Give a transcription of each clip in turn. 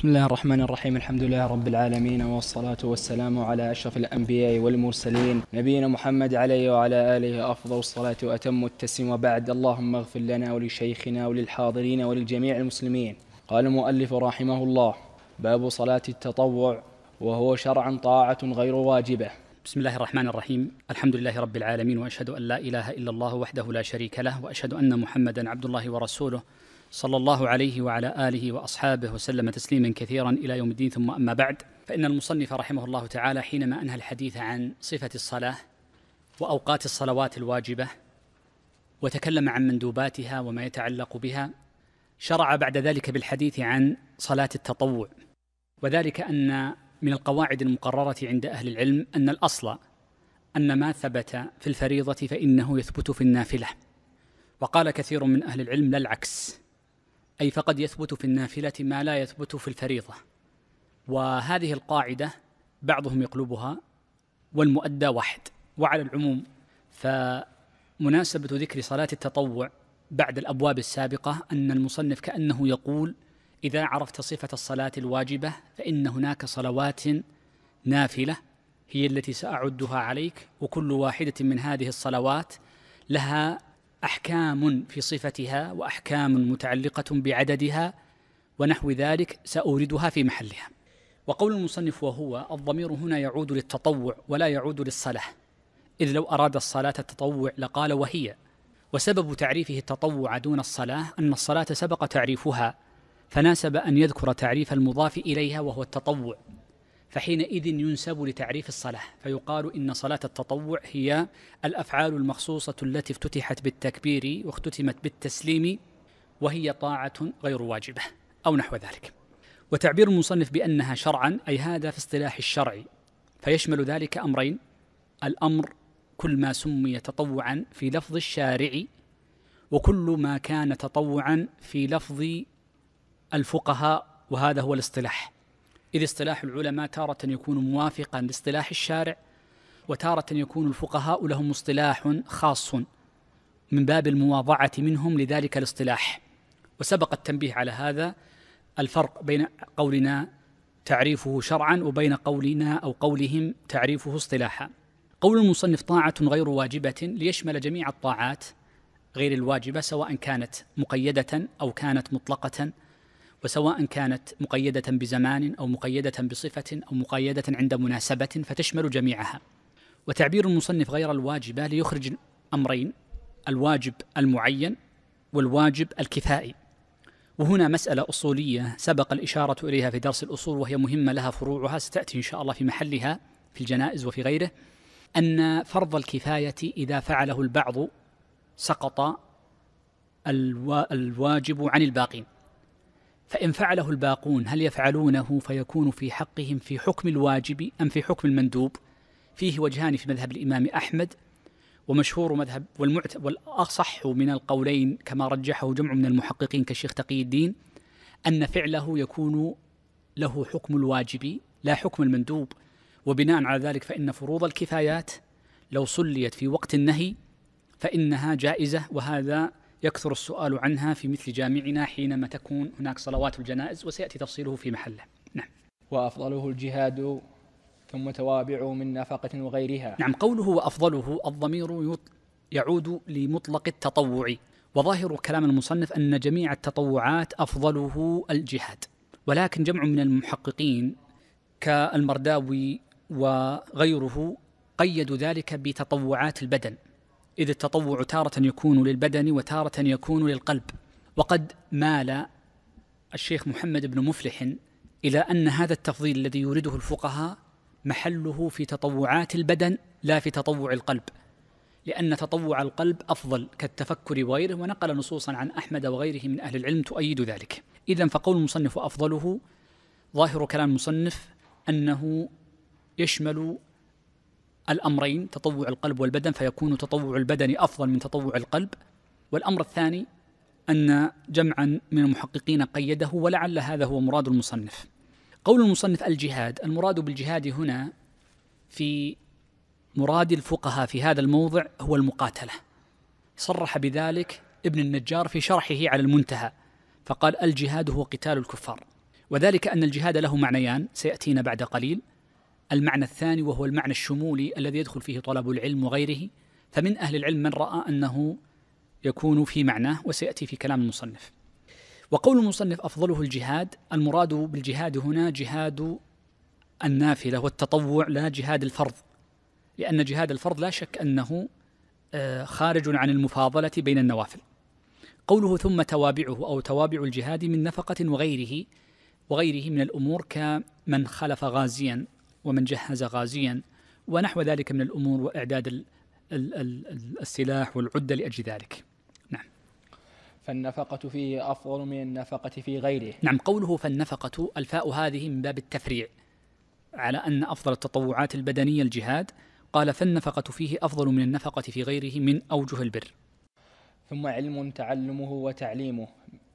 بسم الله الرحمن الرحيم الحمد لله رب العالمين والصلاة والسلام على أشرف الأنبياء والمرسلين نبينا محمد عليه وعلى آله أفضل الصلاة وأتم التسليم وبعد اللهم اغفر لنا ولشيخنا وللحاضرين ولجميع المسلمين قال المؤلف رحمه الله باب صلاة التطوع وهو شرعا طاعة غير واجبة بسم الله الرحمن الرحيم الحمد لله رب العالمين وأشهد أن لا إله إلا الله وحده لا شريك له وأشهد أن محمدا عبد الله ورسوله صلى الله عليه وعلى آله وأصحابه وسلم تسليما كثيرا إلى يوم الدين ثم أما بعد فإن المصنف رحمه الله تعالى حينما أنهى الحديث عن صفة الصلاة وأوقات الصلوات الواجبة وتكلم عن مندوباتها وما يتعلق بها شرع بعد ذلك بالحديث عن صلاة التطوع وذلك أن من القواعد المقررة عند أهل العلم أن الأصل أن ما ثبت في الفريضة فإنه يثبت في النافلة وقال كثير من أهل العلم لا العكس أي فقد يثبت في النافلة ما لا يثبت في الفريضة وهذه القاعدة بعضهم يقلبها والمؤدى واحد وعلى العموم فمناسبة ذكر صلاة التطوع بعد الأبواب السابقة أن المصنف كأنه يقول إذا عرفت صفة الصلاة الواجبة فإن هناك صلوات نافلة هي التي سأعدها عليك وكل واحدة من هذه الصلوات لها احكام في صفتها واحكام متعلقه بعددها ونحو ذلك ساوردها في محلها وقول المصنف وهو الضمير هنا يعود للتطوع ولا يعود للصلاه اذ لو اراد الصلاه التطوع لقال وهي وسبب تعريفه التطوع دون الصلاه ان الصلاه سبق تعريفها فناسب ان يذكر تعريف المضاف اليها وهو التطوع فحينئذ ينسب لتعريف الصلاة فيقال إن صلاة التطوع هي الأفعال المخصوصة التي افتتحت بالتكبير واختتمت بالتسليم وهي طاعة غير واجبة أو نحو ذلك وتعبير المصنف بأنها شرعا أي هذا في اصطلاح الشرع فيشمل ذلك أمرين الأمر كل ما سمي تطوعا في لفظ الشارع وكل ما كان تطوعا في لفظ الفقهاء وهذا هو الاصطلاح إذ اصطلاح العلماء تارة يكون موافقا لاصطلاح الشارع وتارة يكون الفقهاء لهم اصطلاح خاص من باب المواضعة منهم لذلك الاصطلاح وسبق التنبيه على هذا الفرق بين قولنا تعريفه شرعا وبين قولنا أو قولهم تعريفه اصطلاحا قول المصنف طاعة غير واجبة ليشمل جميع الطاعات غير الواجبة سواء كانت مقيدة أو كانت مطلقة وسواء كانت مقيدة بزمان أو مقيدة بصفة أو مقيدة عند مناسبة فتشمل جميعها وتعبير المصنف غير الواجبة ليخرج أمرين الواجب المعين والواجب الكفائي وهنا مسألة أصولية سبق الإشارة إليها في درس الأصول وهي مهمة لها فروعها ستأتي إن شاء الله في محلها في الجنائز وفي غيره أن فرض الكفاية إذا فعله البعض سقط الواجب عن الباقين فإن فعله الباقون هل يفعلونه فيكون في حقهم في حكم الواجب أم في حكم المندوب فيه وجهان في مذهب الإمام أحمد ومشهور مذهب والمعت والأصح من القولين كما رجحه جمع من المحققين كالشيخ تقي الدين أن فعله يكون له حكم الواجب لا حكم المندوب وبناء على ذلك فإن فروض الكفايات لو صليت في وقت النهي فإنها جائزة وهذا يكثر السؤال عنها في مثل جامعنا حينما تكون هناك صلوات الجنائز وسيأتي تفصيله في محله نعم وأفضله الجهاد ثم توابعه من نفقة وغيرها نعم قوله وأفضله الضمير يعود لمطلق التطوع وظاهر كلام المصنف أن جميع التطوعات أفضله الجهاد ولكن جمع من المحققين كالمرداوي وغيره قيدوا ذلك بتطوعات البدن إذ التطوع تارة يكون للبدن وتارة يكون للقلب وقد مال الشيخ محمد بن مفلح إلى أن هذا التفضيل الذي يورده الفقهاء محله في تطوعات البدن لا في تطوع القلب لأن تطوع القلب أفضل كالتفكر وغيره ونقل نصوصا عن أحمد وغيره من أهل العلم تؤيد ذلك إذا فقول المصنف أفضله ظاهر كلام المصنف أنه يشمل الأمرين تطوع القلب والبدن فيكون تطوع البدن أفضل من تطوع القلب والأمر الثاني أن جمعا من المحققين قيده ولعل هذا هو مراد المصنف قول المصنف الجهاد المراد بالجهاد هنا في مراد الفقهاء في هذا الموضع هو المقاتلة صرح بذلك ابن النجار في شرحه على المنتهى فقال الجهاد هو قتال الكفار وذلك أن الجهاد له معنيان سيأتينا بعد قليل المعنى الثاني وهو المعنى الشمولي الذي يدخل فيه طلب العلم وغيره فمن أهل العلم من رأى أنه يكون في معناه وسيأتي في كلام المصنف وقول المصنف أفضله الجهاد المراد بالجهاد هنا جهاد النافلة والتطوع لا جهاد الفرض لأن جهاد الفرض لا شك أنه آه، خارج عن المفاضلة بين النوافل قوله ثم توابعه أو توابع الجهاد من نفقة وغيره وغيره من الأمور كمن خلف غازيا ومن جهز غازيا ونحو ذلك من الأمور وإعداد الـ الـ الـ السلاح والعدة لأجل ذلك نعم فالنفقة فيه أفضل من النفقة في غيره نعم قوله فالنفقة الفاء هذه من باب التفريع على أن أفضل التطوعات البدنية الجهاد قال فالنفقة فيه أفضل من النفقة في غيره من أوجه البر ثم علم تعلمه وتعليمه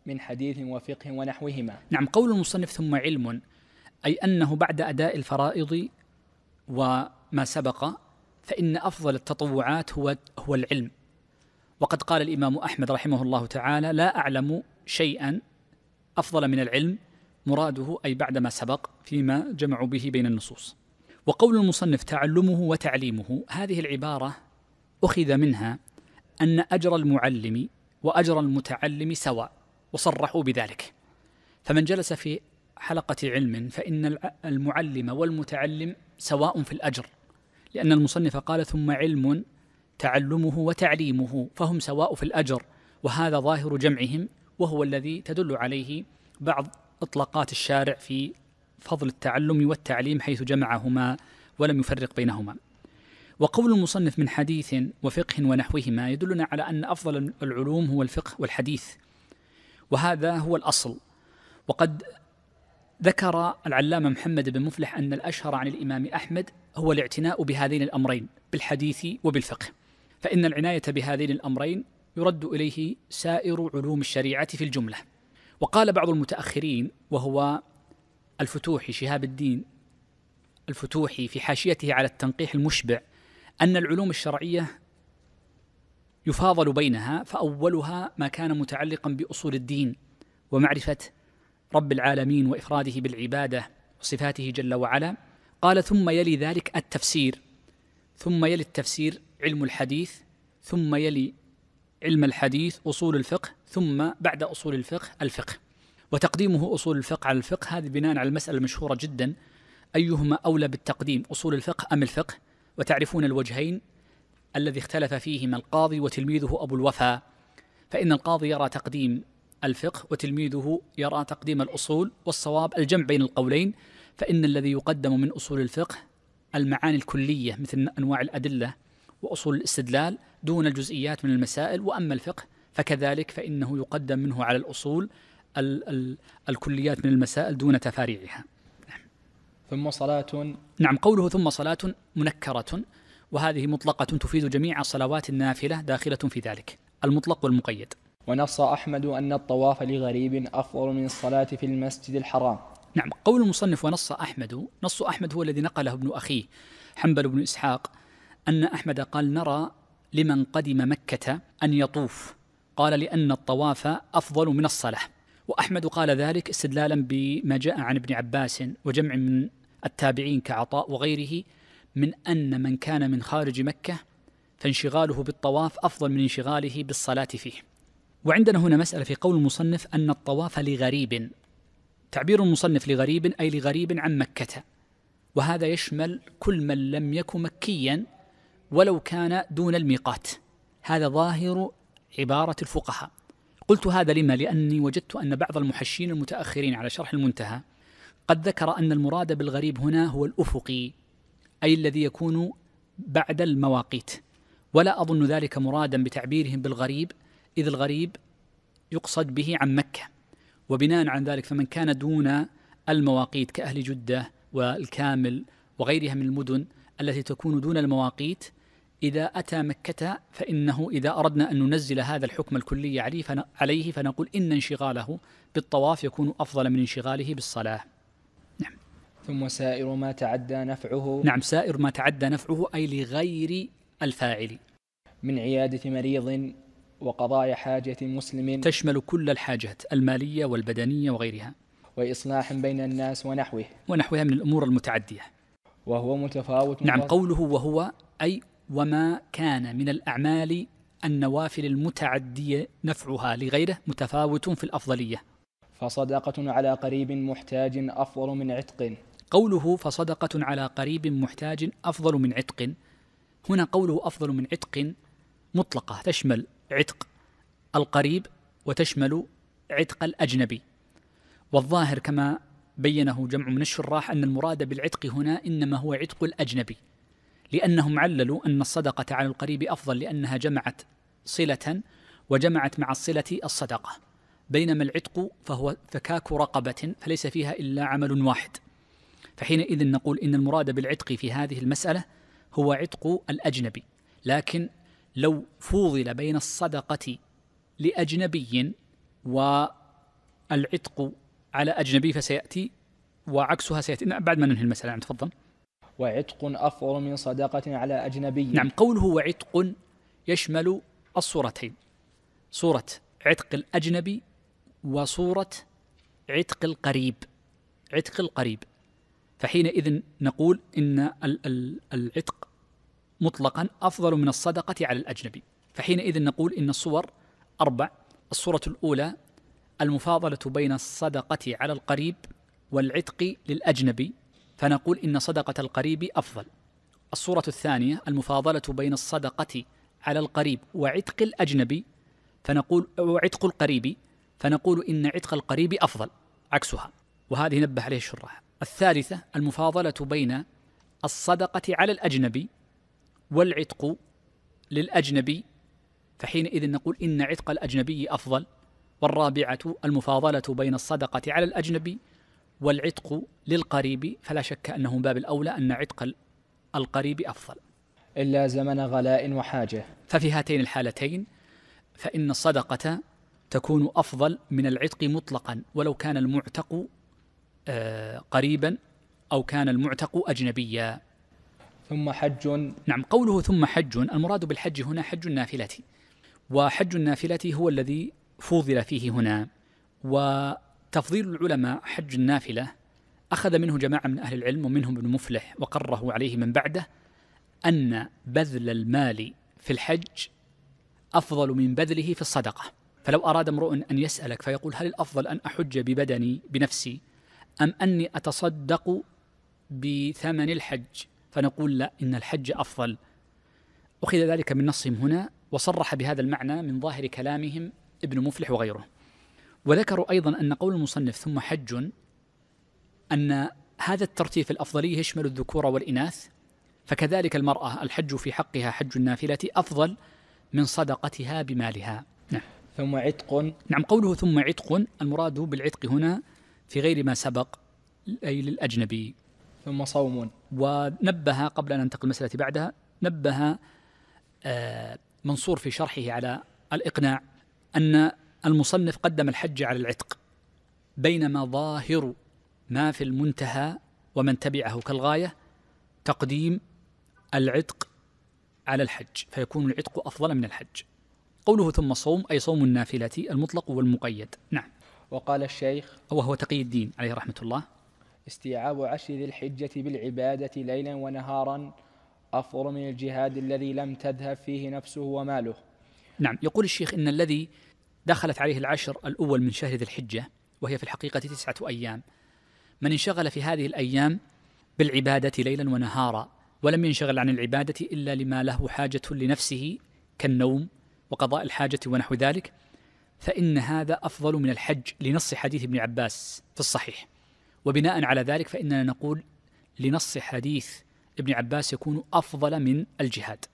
من حديث وفقه ونحوهما نعم قول المصنف ثم علم أي أنه بعد أداء الفرائض وما سبق فإن أفضل التطوعات هو هو العلم وقد قال الإمام أحمد رحمه الله تعالى لا أعلم شيئا أفضل من العلم مراده أي بعد ما سبق فيما جمعوا به بين النصوص وقول المصنف تعلمه وتعليمه هذه العبارة أخذ منها أن أجر المعلم وأجر المتعلم سواء وصرحوا بذلك فمن جلس في حلقة علم فإن المعلم والمتعلم سواء في الأجر لأن المصنف قال ثم علم تعلمه وتعليمه فهم سواء في الأجر وهذا ظاهر جمعهم وهو الذي تدل عليه بعض إطلاقات الشارع في فضل التعلم والتعليم حيث جمعهما ولم يفرق بينهما وقول المصنف من حديث وفقه ونحوهما يدلنا على أن أفضل العلوم هو الفقه والحديث وهذا هو الأصل وقد ذكر العلامة محمد بن مفلح أن الأشهر عن الإمام أحمد هو الاعتناء بهذين الأمرين بالحديث وبالفقه فإن العناية بهذين الأمرين يرد إليه سائر علوم الشريعة في الجملة وقال بعض المتأخرين وهو الفتوحي شهاب الدين الفتوحي في حاشيته على التنقيح المشبع أن العلوم الشرعية يفاضل بينها فأولها ما كان متعلقا بأصول الدين ومعرفة رب العالمين وافراده بالعباده وصفاته جل وعلا قال ثم يلي ذلك التفسير ثم يلي التفسير علم الحديث ثم يلي علم الحديث اصول الفقه ثم بعد اصول الفقه الفقه وتقديمه اصول الفقه على الفقه هذه بناء على المساله المشهوره جدا ايهما اولى بالتقديم اصول الفقه ام الفقه وتعرفون الوجهين الذي اختلف فيهما القاضي وتلميذه ابو الوفا فان القاضي يرى تقديم الفقه وتلميذه يرى تقديم الأصول والصواب الجمع بين القولين فإن الذي يقدم من أصول الفقه المعاني الكلية مثل أنواع الأدلة وأصول الاستدلال دون الجزئيات من المسائل وأما الفقه فكذلك فإنه يقدم منه على الأصول ال ال الكليات من المسائل دون تفاريعها ثم صلاة نعم قوله ثم صلاة منكرة وهذه مطلقة تفيد جميع الصلوات النافلة داخلة في ذلك المطلق والمقيد ونص أحمد أن الطواف لغريب أفضل من الصلاة في المسجد الحرام نعم قول المصنف ونص أحمد نص أحمد هو الذي نقله ابن أخيه حنبل بن إسحاق أن أحمد قال نرى لمن قدم مكة أن يطوف قال لأن الطواف أفضل من الصلاة وأحمد قال ذلك استدلالا بما جاء عن ابن عباس وجمع من التابعين كعطاء وغيره من أن من كان من خارج مكة فانشغاله بالطواف أفضل من انشغاله بالصلاة فيه وعندنا هنا مسألة في قول المصنف أن الطواف لغريب تعبير المصنف لغريب أي لغريب عن مكة وهذا يشمل كل من لم يكن مكيا ولو كان دون الميقات هذا ظاهر عبارة الفقهاء قلت هذا لما لأني وجدت أن بعض المحشين المتأخرين على شرح المنتهى قد ذكر أن المراد بالغريب هنا هو الأفقي أي الذي يكون بعد المواقيت ولا أظن ذلك مرادا بتعبيرهم بالغريب إذ الغريب يقصد به عن مكة وبناء عن ذلك فمن كان دون المواقيت كأهل جدة والكامل وغيرها من المدن التي تكون دون المواقيت إذا أتى مكة فإنه إذا أردنا أن ننزل هذا الحكم الكلي عليه, فنقول إن انشغاله بالطواف يكون أفضل من انشغاله بالصلاة نعم ثم سائر ما تعدى نفعه نعم سائر ما تعدى نفعه أي لغير الفاعل من عيادة مريض وقضايا حاجة مسلم تشمل كل الحاجات المالية والبدنية وغيرها وإصلاح بين الناس ونحوه ونحوها من الأمور المتعدية وهو متفاوت نعم قوله وهو أي وما كان من الأعمال النوافل المتعدية نفعها لغيره متفاوت في الأفضلية فصدقة على قريب محتاج أفضل من عتق قوله فصدقة على قريب محتاج أفضل من عتق هنا قوله أفضل من عتق مطلقة تشمل عتق القريب وتشمل عتق الأجنبي والظاهر كما بينه جمع من الشراح أن المراد بالعتق هنا إنما هو عتق الأجنبي لأنهم عللوا أن الصدقة على القريب أفضل لأنها جمعت صلة وجمعت مع الصلة الصدقة بينما العتق فهو فكاك رقبة فليس فيها إلا عمل واحد فحينئذ نقول إن المراد بالعتق في هذه المسألة هو عتق الأجنبي لكن لو فوضل بين الصدقة لأجنبي والعتق على أجنبي فسيأتي وعكسها سيأتي نعم، بعد ما ننهي المسألة نعم تفضل وعتق أفضل من صدقة على أجنبي نعم قوله وعتق يشمل الصورتين صورة عتق الأجنبي وصورة عتق القريب عتق القريب فحينئذ نقول إن العتق مطلقا أفضل من الصدقة على الأجنبي فحينئذ نقول إن الصور أربع الصورة الأولى المفاضلة بين الصدقة على القريب والعتق للأجنبي فنقول إن صدقة القريب أفضل الصورة الثانية المفاضلة بين الصدقة على القريب وعتق الأجنبي فنقول وعتق القريب فنقول إن عتق القريب أفضل عكسها وهذه نبه عليه الشراح الثالثة المفاضلة بين الصدقة على الأجنبي والعتق للأجنبي فحينئذ نقول إن عتق الأجنبي أفضل والرابعة المفاضلة بين الصدقة على الأجنبي والعتق للقريب فلا شك أنه باب الأولى أن عتق القريب أفضل إلا زمن غلاء وحاجة ففي هاتين الحالتين فإن الصدقة تكون أفضل من العتق مطلقا ولو كان المعتق آه، قريبا أو كان المعتق أجنبيا ثم حج نعم قوله ثم حج المراد بالحج هنا حج النافلة وحج النافلة هو الذي فوضل فيه هنا وتفضيل العلماء حج النافلة أخذ منه جماعة من أهل العلم ومنهم ابن مفلح وقره عليه من بعده أن بذل المال في الحج أفضل من بذله في الصدقة فلو أراد امرؤ أن يسألك فيقول هل الأفضل أن أحج ببدني بنفسي أم أني أتصدق بثمن الحج فنقول لا إن الحج أفضل أخذ ذلك من نصهم هنا وصرح بهذا المعنى من ظاهر كلامهم ابن مفلح وغيره وذكروا أيضا أن قول المصنف ثم حج أن هذا الترتيب الأفضلي يشمل الذكور والإناث فكذلك المرأة الحج في حقها حج النافلة أفضل من صدقتها بمالها نعم. ثم عتق نعم قوله ثم عتق المراد بالعتق هنا في غير ما سبق أي للأجنبي ثم صوم ونبه قبل أن ننتقل المسألة بعدها نبه آه، منصور في شرحه على الإقناع أن المصنف قدم الحج على العتق بينما ظاهر ما في المنتهى ومن تبعه كالغاية تقديم العتق على الحج فيكون العتق أفضل من الحج قوله ثم صوم أي صوم النافلة المطلق والمقيد نعم وقال الشيخ وهو تقي الدين عليه رحمة الله استيعاب عشر ذي الحجة بالعبادة ليلا ونهارا أفضل من الجهاد الذي لم تذهب فيه نفسه وماله نعم يقول الشيخ إن الذي دخلت عليه العشر الأول من شهر ذي الحجة وهي في الحقيقة تسعة أيام من انشغل في هذه الأيام بالعبادة ليلا ونهارا ولم ينشغل عن العبادة إلا لما له حاجة لنفسه كالنوم وقضاء الحاجة ونحو ذلك فإن هذا أفضل من الحج لنص حديث ابن عباس في الصحيح وبناء على ذلك فإننا نقول لنص حديث ابن عباس يكون أفضل من الجهاد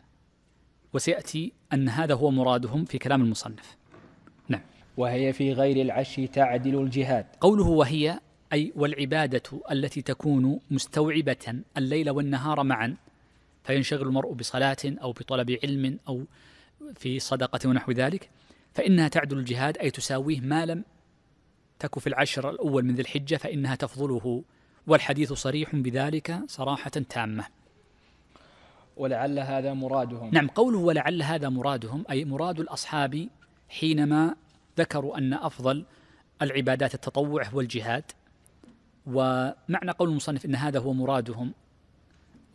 وسيأتي أن هذا هو مرادهم في كلام المصنف نعم وهي في غير العشي تعدل الجهاد قوله وهي أي والعبادة التي تكون مستوعبة الليل والنهار معا فينشغل المرء بصلاة أو بطلب علم أو في صدقة ونحو ذلك فإنها تعدل الجهاد أي تساويه ما لم تك في العشر الأول من ذي الحجة فإنها تفضله والحديث صريح بذلك صراحة تامة ولعل هذا مرادهم نعم قوله ولعل هذا مرادهم أي مراد الأصحاب حينما ذكروا أن أفضل العبادات التطوع هو الجهاد ومعنى قول المصنف أن هذا هو مرادهم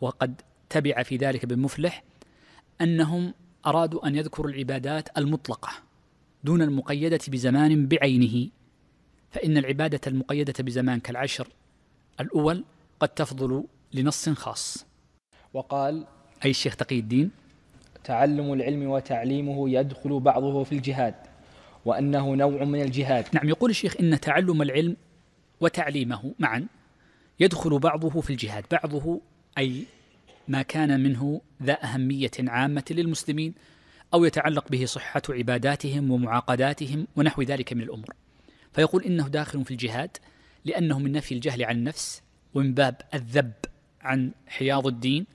وقد تبع في ذلك بن مفلح أنهم أرادوا أن يذكروا العبادات المطلقة دون المقيدة بزمان بعينه فإن العبادة المقيدة بزمان كالعشر الأول قد تفضل لنص خاص وقال أي الشيخ تقي الدين تعلم العلم وتعليمه يدخل بعضه في الجهاد وأنه نوع من الجهاد نعم يقول الشيخ إن تعلم العلم وتعليمه معا يدخل بعضه في الجهاد بعضه أي ما كان منه ذا أهمية عامة للمسلمين أو يتعلق به صحة عباداتهم ومعاقداتهم ونحو ذلك من الأمور فيقول إنه داخل في الجهاد لأنه من نفي الجهل عن النفس ومن باب الذب عن حياض الدين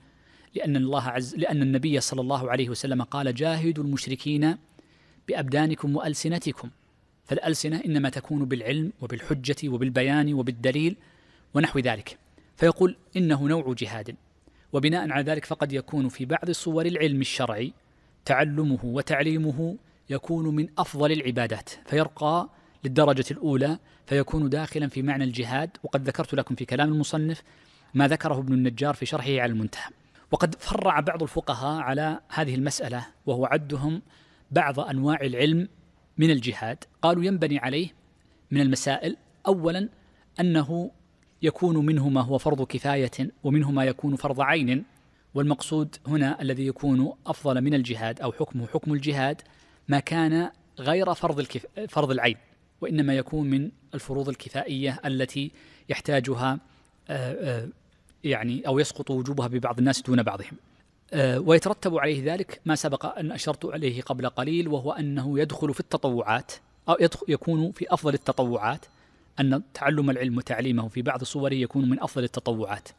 لأن الله عز لأن النبي صلى الله عليه وسلم قال جاهدوا المشركين بأبدانكم وألسنتكم فالألسنة إنما تكون بالعلم وبالحجة وبالبيان وبالدليل ونحو ذلك فيقول إنه نوع جهاد وبناء على ذلك فقد يكون في بعض صور العلم الشرعي تعلمه وتعليمه يكون من أفضل العبادات فيرقى للدرجة الأولى فيكون داخلا في معنى الجهاد وقد ذكرت لكم في كلام المصنف ما ذكره ابن النجار في شرحه على المنتهى وقد فرع بعض الفقهاء على هذه المسألة وهو عدهم بعض أنواع العلم من الجهاد قالوا ينبني عليه من المسائل أولا أنه يكون منه ما هو فرض كفاية ومنه ما يكون فرض عين والمقصود هنا الذي يكون أفضل من الجهاد أو حكمه حكم الجهاد ما كان غير فرض الكف... فرض العين وإنما يكون من الفروض الكفائية التي يحتاجها آه، آه، يعني أو يسقط وجوبها ببعض الناس دون بعضهم آه، ويترتب عليه ذلك ما سبق أن أشرت عليه قبل قليل وهو أنه يدخل في التطوعات أو يكون في أفضل التطوعات أن تعلم العلم وتعليمه في بعض صوره يكون من أفضل التطوعات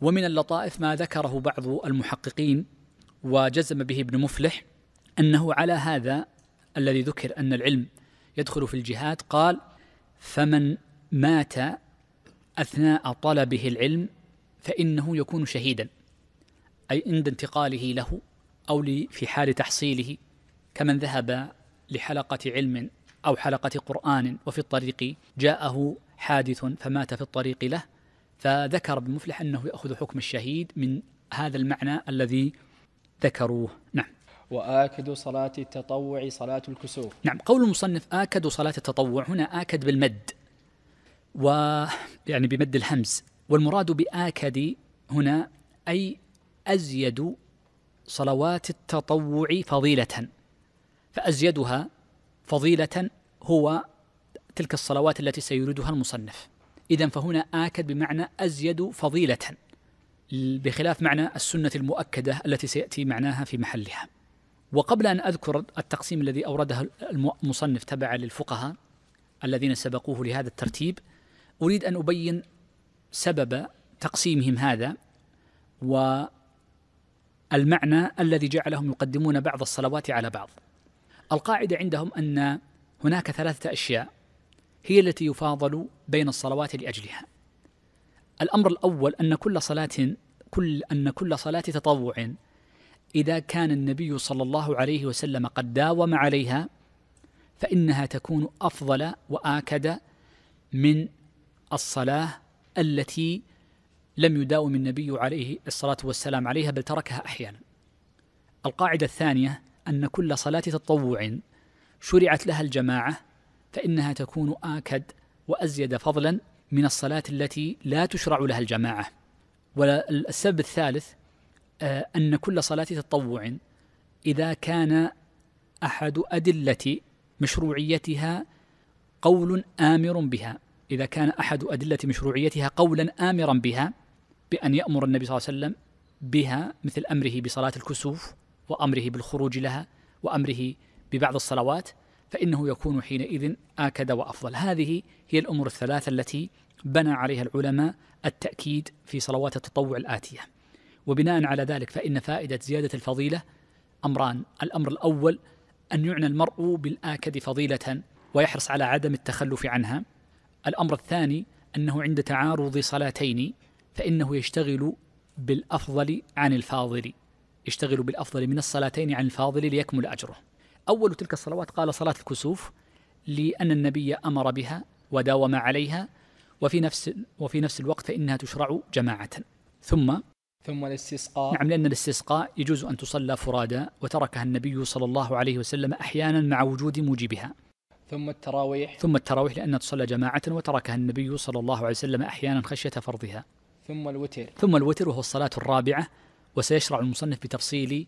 ومن اللطائف ما ذكره بعض المحققين وجزم به ابن مفلح أنه على هذا الذي ذكر أن العلم يدخل في الجهاد قال فمن مات أثناء طلبه العلم فإنه يكون شهيدا أي عند انتقاله له أو في حال تحصيله كمن ذهب لحلقة علم أو حلقة قرآن وفي الطريق جاءه حادث فمات في الطريق له فذكر ابن مفلح أنه يأخذ حكم الشهيد من هذا المعنى الذي ذكروه نعم وآكد صلاة التطوع صلاة الكسوف نعم قول المصنف آكد صلاة التطوع هنا آكد بالمد و يعني بمد الهمز والمراد بآكد هنا أي أزيد صلوات التطوع فضيلة فأزيدها فضيلة هو تلك الصلوات التي سيريدها المصنف إذا فهنا آكد بمعنى أزيد فضيلة بخلاف معنى السنة المؤكدة التي سيأتي معناها في محلها وقبل أن أذكر التقسيم الذي أورده المصنف تبعا للفقهاء الذين سبقوه لهذا الترتيب أريد أن أبين سبب تقسيمهم هذا والمعنى الذي جعلهم يقدمون بعض الصلوات على بعض القاعدة عندهم أن هناك ثلاثة أشياء هي التي يفاضل بين الصلوات لأجلها الأمر الأول أن كل صلاة كل أن كل صلاة تطوع إذا كان النبي صلى الله عليه وسلم قد داوم عليها فإنها تكون أفضل وآكد من الصلاة التي لم يداوم النبي عليه الصلاة والسلام عليها بل تركها أحيانا. القاعدة الثانية أن كل صلاة تطوع شرعت لها الجماعة فإنها تكون آكد وأزيد فضلا من الصلاة التي لا تشرع لها الجماعة. والسبب الثالث آه، أن كل صلاة تطوع إذا كان أحد أدلة مشروعيتها قول آمر بها إذا كان أحد أدلة مشروعيتها قولا آمرا بها بأن يأمر النبي صلى الله عليه وسلم بها مثل أمره بصلاة الكسوف وأمره بالخروج لها وأمره ببعض الصلوات فإنه يكون حينئذ آكد وأفضل هذه هي الأمور الثلاثة التي بنى عليها العلماء التأكيد في صلوات التطوع الآتية وبناء على ذلك فإن فائدة زيادة الفضيلة أمران الأمر الأول أن يعنى المرء بالآكد فضيلة ويحرص على عدم التخلف عنها الأمر الثاني أنه عند تعارض صلاتين فإنه يشتغل بالأفضل عن الفاضل يشتغل بالأفضل من الصلاتين عن الفاضل ليكمل أجره أول تلك الصلوات قال صلاة الكسوف لأن النبي أمر بها وداوم عليها وفي نفس وفي نفس الوقت فإنها تشرع جماعة ثم ثم الاستسقاء نعم لأن الاستسقاء يجوز أن تصلى فرادى وتركها النبي صلى الله عليه وسلم أحيانا مع وجود موجبها ثم التراويح ثم التراويح لأن تصلى جماعة وتركها النبي صلى الله عليه وسلم أحيانا خشية فرضها ثم الوتر ثم الوتر وهو الصلاة الرابعة وسيشرع المصنف بتفصيل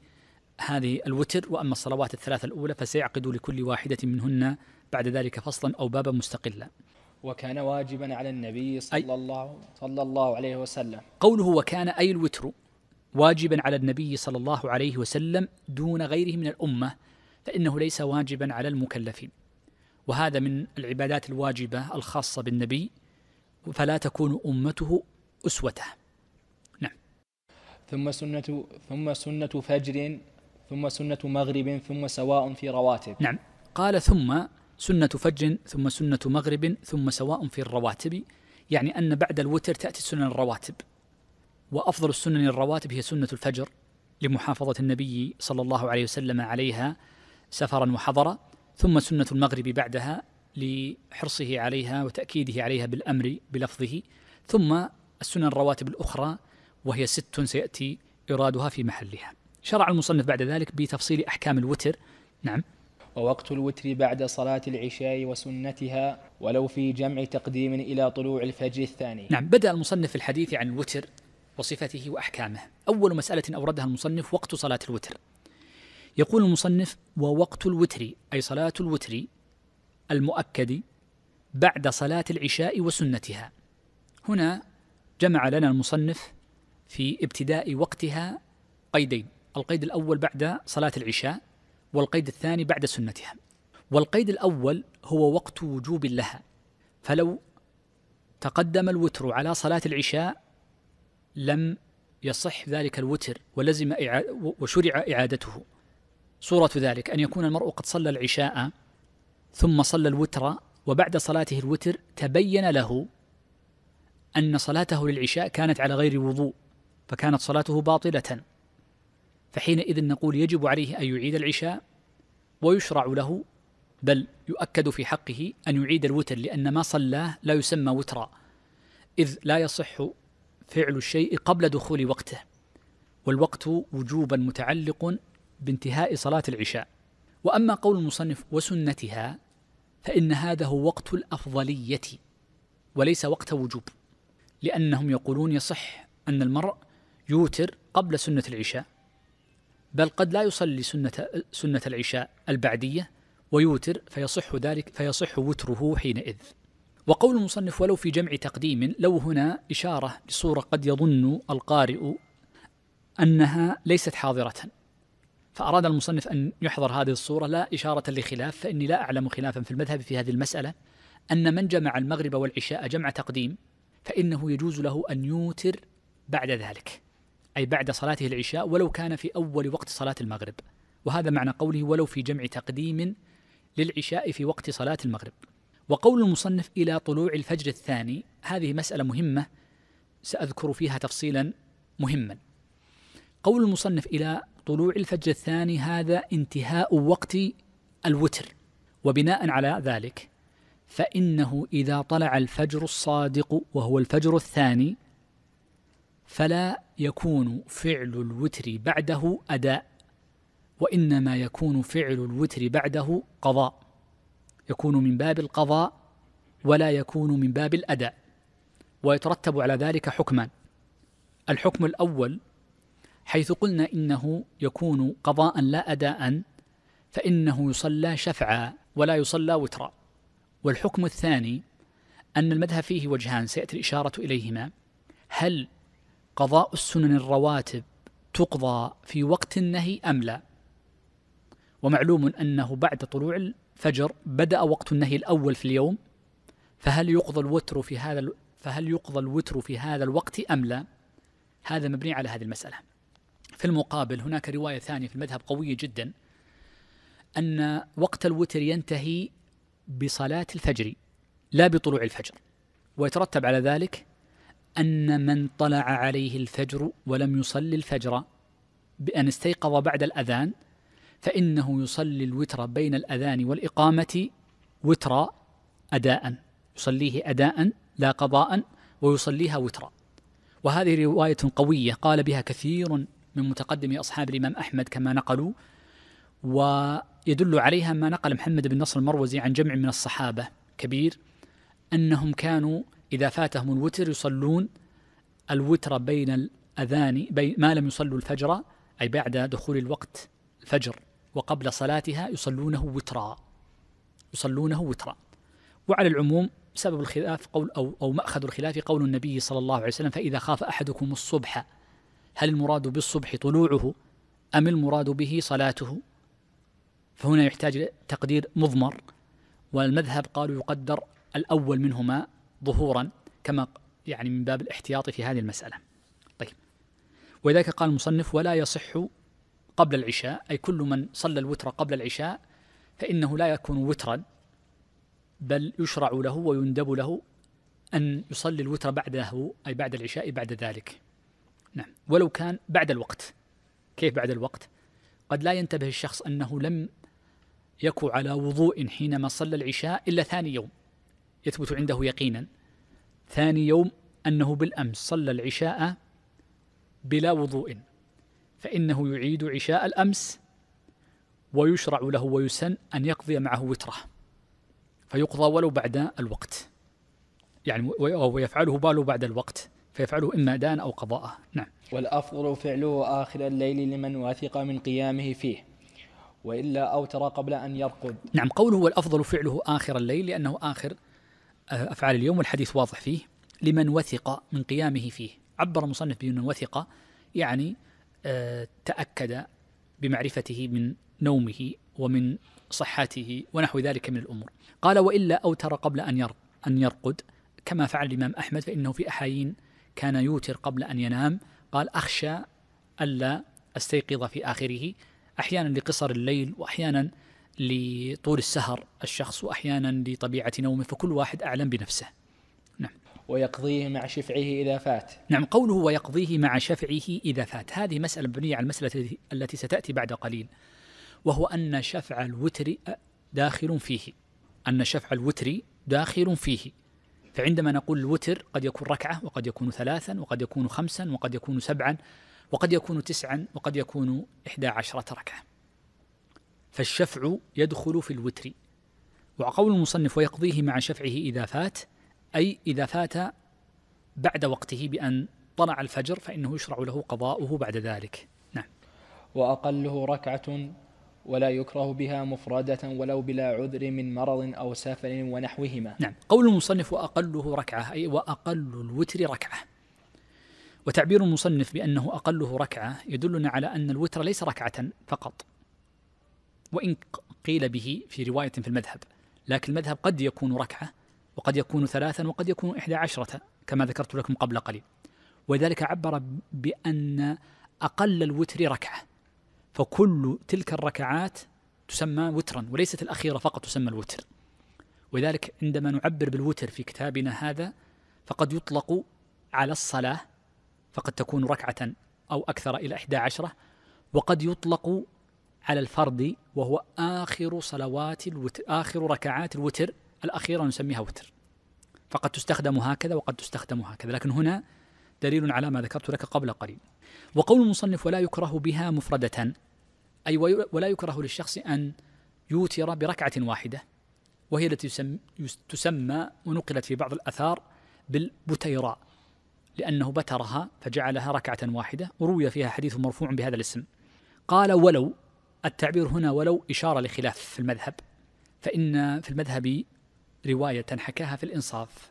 هذه الوتر وأما الصلوات الثلاثة الأولى فسيعقد لكل واحدة منهن بعد ذلك فصلا أو بابا مستقلا وكان واجبا على النبي صلى الله صلى الله عليه وسلم قوله وكان أي الوتر واجبا على النبي صلى الله عليه وسلم دون غيره من الأمة فإنه ليس واجبا على المكلفين وهذا من العبادات الواجبة الخاصة بالنبي فلا تكون أمته أسوته نعم ثم سنة ثم سنة فجر ثم سنة مغرب ثم سواء في رواتب نعم قال ثم سنة فجر ثم سنة مغرب ثم سواء في الرواتب يعني أن بعد الوتر تأتي سنن الرواتب وأفضل السنن الرواتب هي سنة الفجر لمحافظة النبي صلى الله عليه وسلم عليها سفرا وحضرا ثم سنة المغرب بعدها لحرصه عليها وتأكيده عليها بالأمر بلفظه ثم السنن الرواتب الأخرى وهي ست سيأتي إرادها في محلها شرع المصنف بعد ذلك بتفصيل أحكام الوتر نعم ووقت الوتر بعد صلاة العشاء وسنتها ولو في جمع تقديم إلى طلوع الفجر الثاني نعم بدأ المصنف الحديث عن الوتر وصفته وأحكامه أول مسألة أوردها المصنف وقت صلاة الوتر يقول المصنف ووقت الوتر أي صلاة الوتر المؤكد بعد صلاة العشاء وسنتها هنا جمع لنا المصنف في ابتداء وقتها قيدين القيد الأول بعد صلاة العشاء والقيد الثاني بعد سنتها والقيد الأول هو وقت وجوب لها فلو تقدم الوتر على صلاة العشاء لم يصح ذلك الوتر ولزم وشرع إعادته صورة ذلك أن يكون المرء قد صلى العشاء ثم صلى الوتر وبعد صلاته الوتر تبين له أن صلاته للعشاء كانت على غير وضوء فكانت صلاته باطلة فحينئذ نقول يجب عليه أن يعيد العشاء ويشرع له بل يؤكد في حقه أن يعيد الوتر لأن ما صلاه لا يسمى وترا إذ لا يصح فعل الشيء قبل دخول وقته والوقت وجوبا متعلق بانتهاء صلاة العشاء وأما قول المصنف وسنتها فإن هذا هو وقت الأفضلية وليس وقت وجوب لأنهم يقولون يصح أن المرء يوتر قبل سنة العشاء بل قد لا يصلي سنة سنة العشاء البعدية ويوتر فيصح ذلك فيصح وتره حينئذ. وقول المصنف ولو في جمع تقديم لو هنا إشارة لصورة قد يظن القارئ أنها ليست حاضرة فأراد المصنف أن يحضر هذه الصورة لا إشارة لخلاف فإني لا أعلم خلافا في المذهب في هذه المسألة أن من جمع المغرب والعشاء جمع تقديم فإنه يجوز له أن يوتر بعد ذلك أي بعد صلاته العشاء ولو كان في أول وقت صلاة المغرب وهذا معنى قوله ولو في جمع تقديم للعشاء في وقت صلاة المغرب وقول المصنف إلى طلوع الفجر الثاني هذه مسألة مهمة سأذكر فيها تفصيلا مهما قول المصنف إلى طلوع الفجر الثاني هذا انتهاء وقت الوتر وبناء على ذلك فإنه إذا طلع الفجر الصادق وهو الفجر الثاني فلا يكون فعل الوتر بعده أداء وإنما يكون فعل الوتر بعده قضاء يكون من باب القضاء ولا يكون من باب الأداء ويترتب على ذلك حكمان الحكم الأول حيث قلنا إنه يكون قضاء لا أداء فإنه يصلى شفعا ولا يصلى وترا والحكم الثاني أن المذهب فيه وجهان سيأتي الإشارة إليهما هل قضاء السنن الرواتب تقضى في وقت النهي أم لا ومعلوم أنه بعد طلوع الفجر بدأ وقت النهي الأول في اليوم فهل يقضى الوتر في هذا فهل يقضى الوتر في هذا الوقت أم لا هذا مبني على هذه المسألة في المقابل هناك رواية ثانية في المذهب قوية جدا أن وقت الوتر ينتهي بصلاة الفجر لا بطلوع الفجر ويترتب على ذلك أن من طلع عليه الفجر ولم يصلي الفجر بأن استيقظ بعد الأذان فإنه يصلي الوتر بين الأذان والإقامة وترا أداء يصليه أداء لا قضاء ويصليها وترا وهذه رواية قوية قال بها كثير من متقدم أصحاب الإمام أحمد كما نقلوا ويدل عليها ما نقل محمد بن نصر المروزي عن جمع من الصحابة كبير أنهم كانوا إذا فاتهم الوتر يصلون الوتر بين الأذان بين ما لم يصلوا الفجر أي بعد دخول الوقت الفجر وقبل صلاتها يصلونه وترا يصلونه وترا وعلى العموم سبب الخلاف قول أو, أو مأخذ الخلاف قول النبي صلى الله عليه وسلم فإذا خاف أحدكم الصبح هل المراد بالصبح طلوعه أم المراد به صلاته فهنا يحتاج تقدير مضمر والمذهب قالوا يقدر الأول منهما ظهورا كما يعني من باب الاحتياط في هذه المسألة طيب ولذلك قال المصنف ولا يصح قبل العشاء أي كل من صلى الوتر قبل العشاء فإنه لا يكون وترا بل يشرع له ويندب له أن يصلي الوتر بعده أي بعد العشاء بعد ذلك نعم ولو كان بعد الوقت كيف بعد الوقت قد لا ينتبه الشخص أنه لم يكو على وضوء حينما صلى العشاء إلا ثاني يوم يثبت عنده يقينا ثاني يوم أنه بالأمس صلى العشاء بلا وضوء فإنه يعيد عشاء الأمس ويشرع له ويسن أن يقضي معه وتره فيقضى ولو بعد الوقت يعني ويفعله باله بعد الوقت فيفعله إما دان أو قضاء نعم والأفضل فعله آخر الليل لمن وثق من قيامه فيه وإلا أوتر قبل أن يرقد نعم قوله والأفضل فعله آخر الليل لأنه آخر أفعال اليوم والحديث واضح فيه لمن وثق من قيامه فيه عبر المصنف بمن وثق يعني آه، تأكد بمعرفته من نومه ومن صحته ونحو ذلك من الأمور قال وإلا أوتر قبل أن أن يرقد كما فعل الإمام أحمد فإنه في أحايين كان يوتر قبل أن ينام قال أخشى ألا أستيقظ في آخره أحيانا لقصر الليل وأحيانا لطول السهر الشخص واحيانا لطبيعه نومه فكل واحد اعلم بنفسه. نعم. ويقضيه مع شفعه اذا فات. نعم قوله ويقضيه مع شفعه اذا فات، هذه مساله مبنيه على المساله التي ستاتي بعد قليل. وهو ان شفع الوتر داخل فيه. ان شفع الوتر داخل فيه. فعندما نقول الوتر قد يكون ركعه وقد يكون ثلاثا وقد يكون خمسا وقد يكون سبعا وقد يكون تسعا وقد يكون إحدى عشرة ركعة فالشفع يدخل في الوتر وقول المصنف ويقضيه مع شفعه إذا فات أي إذا فات بعد وقته بأن طلع الفجر فإنه يشرع له قضاؤه بعد ذلك نعم وأقله ركعة ولا يكره بها مفردة ولو بلا عذر من مرض أو سفر ونحوهما نعم قول المصنف وأقله ركعة أي وأقل الوتر ركعة وتعبير المصنف بأنه أقله ركعة يدلنا على أن الوتر ليس ركعة فقط وإن قيل به في رواية في المذهب لكن المذهب قد يكون ركعة وقد يكون ثلاثا وقد يكون إحدى عشرة كما ذكرت لكم قبل قليل ولذلك عبر بأن أقل الوتر ركعة فكل تلك الركعات تسمى وترا وليست الأخيرة فقط تسمى الوتر ولذلك عندما نعبر بالوتر في كتابنا هذا فقد يطلق على الصلاة فقد تكون ركعة أو أكثر إلى إحدى عشرة وقد يطلق على الفرد وهو آخر صلوات الوتر آخر ركعات الوتر الأخيرة نسميها وتر فقد تستخدم هكذا وقد تستخدم هكذا لكن هنا دليل على ما ذكرت لك قبل قليل وقول المصنف ولا يكره بها مفردة أي ولا يكره للشخص أن يوتر بركعة واحدة وهي التي تسمى ونقلت في بعض الأثار بالبتيراء لأنه بترها فجعلها ركعة واحدة وروي فيها حديث مرفوع بهذا الاسم قال ولو التعبير هنا ولو إشارة لخلاف في المذهب فإن في المذهب رواية حكاها في الإنصاف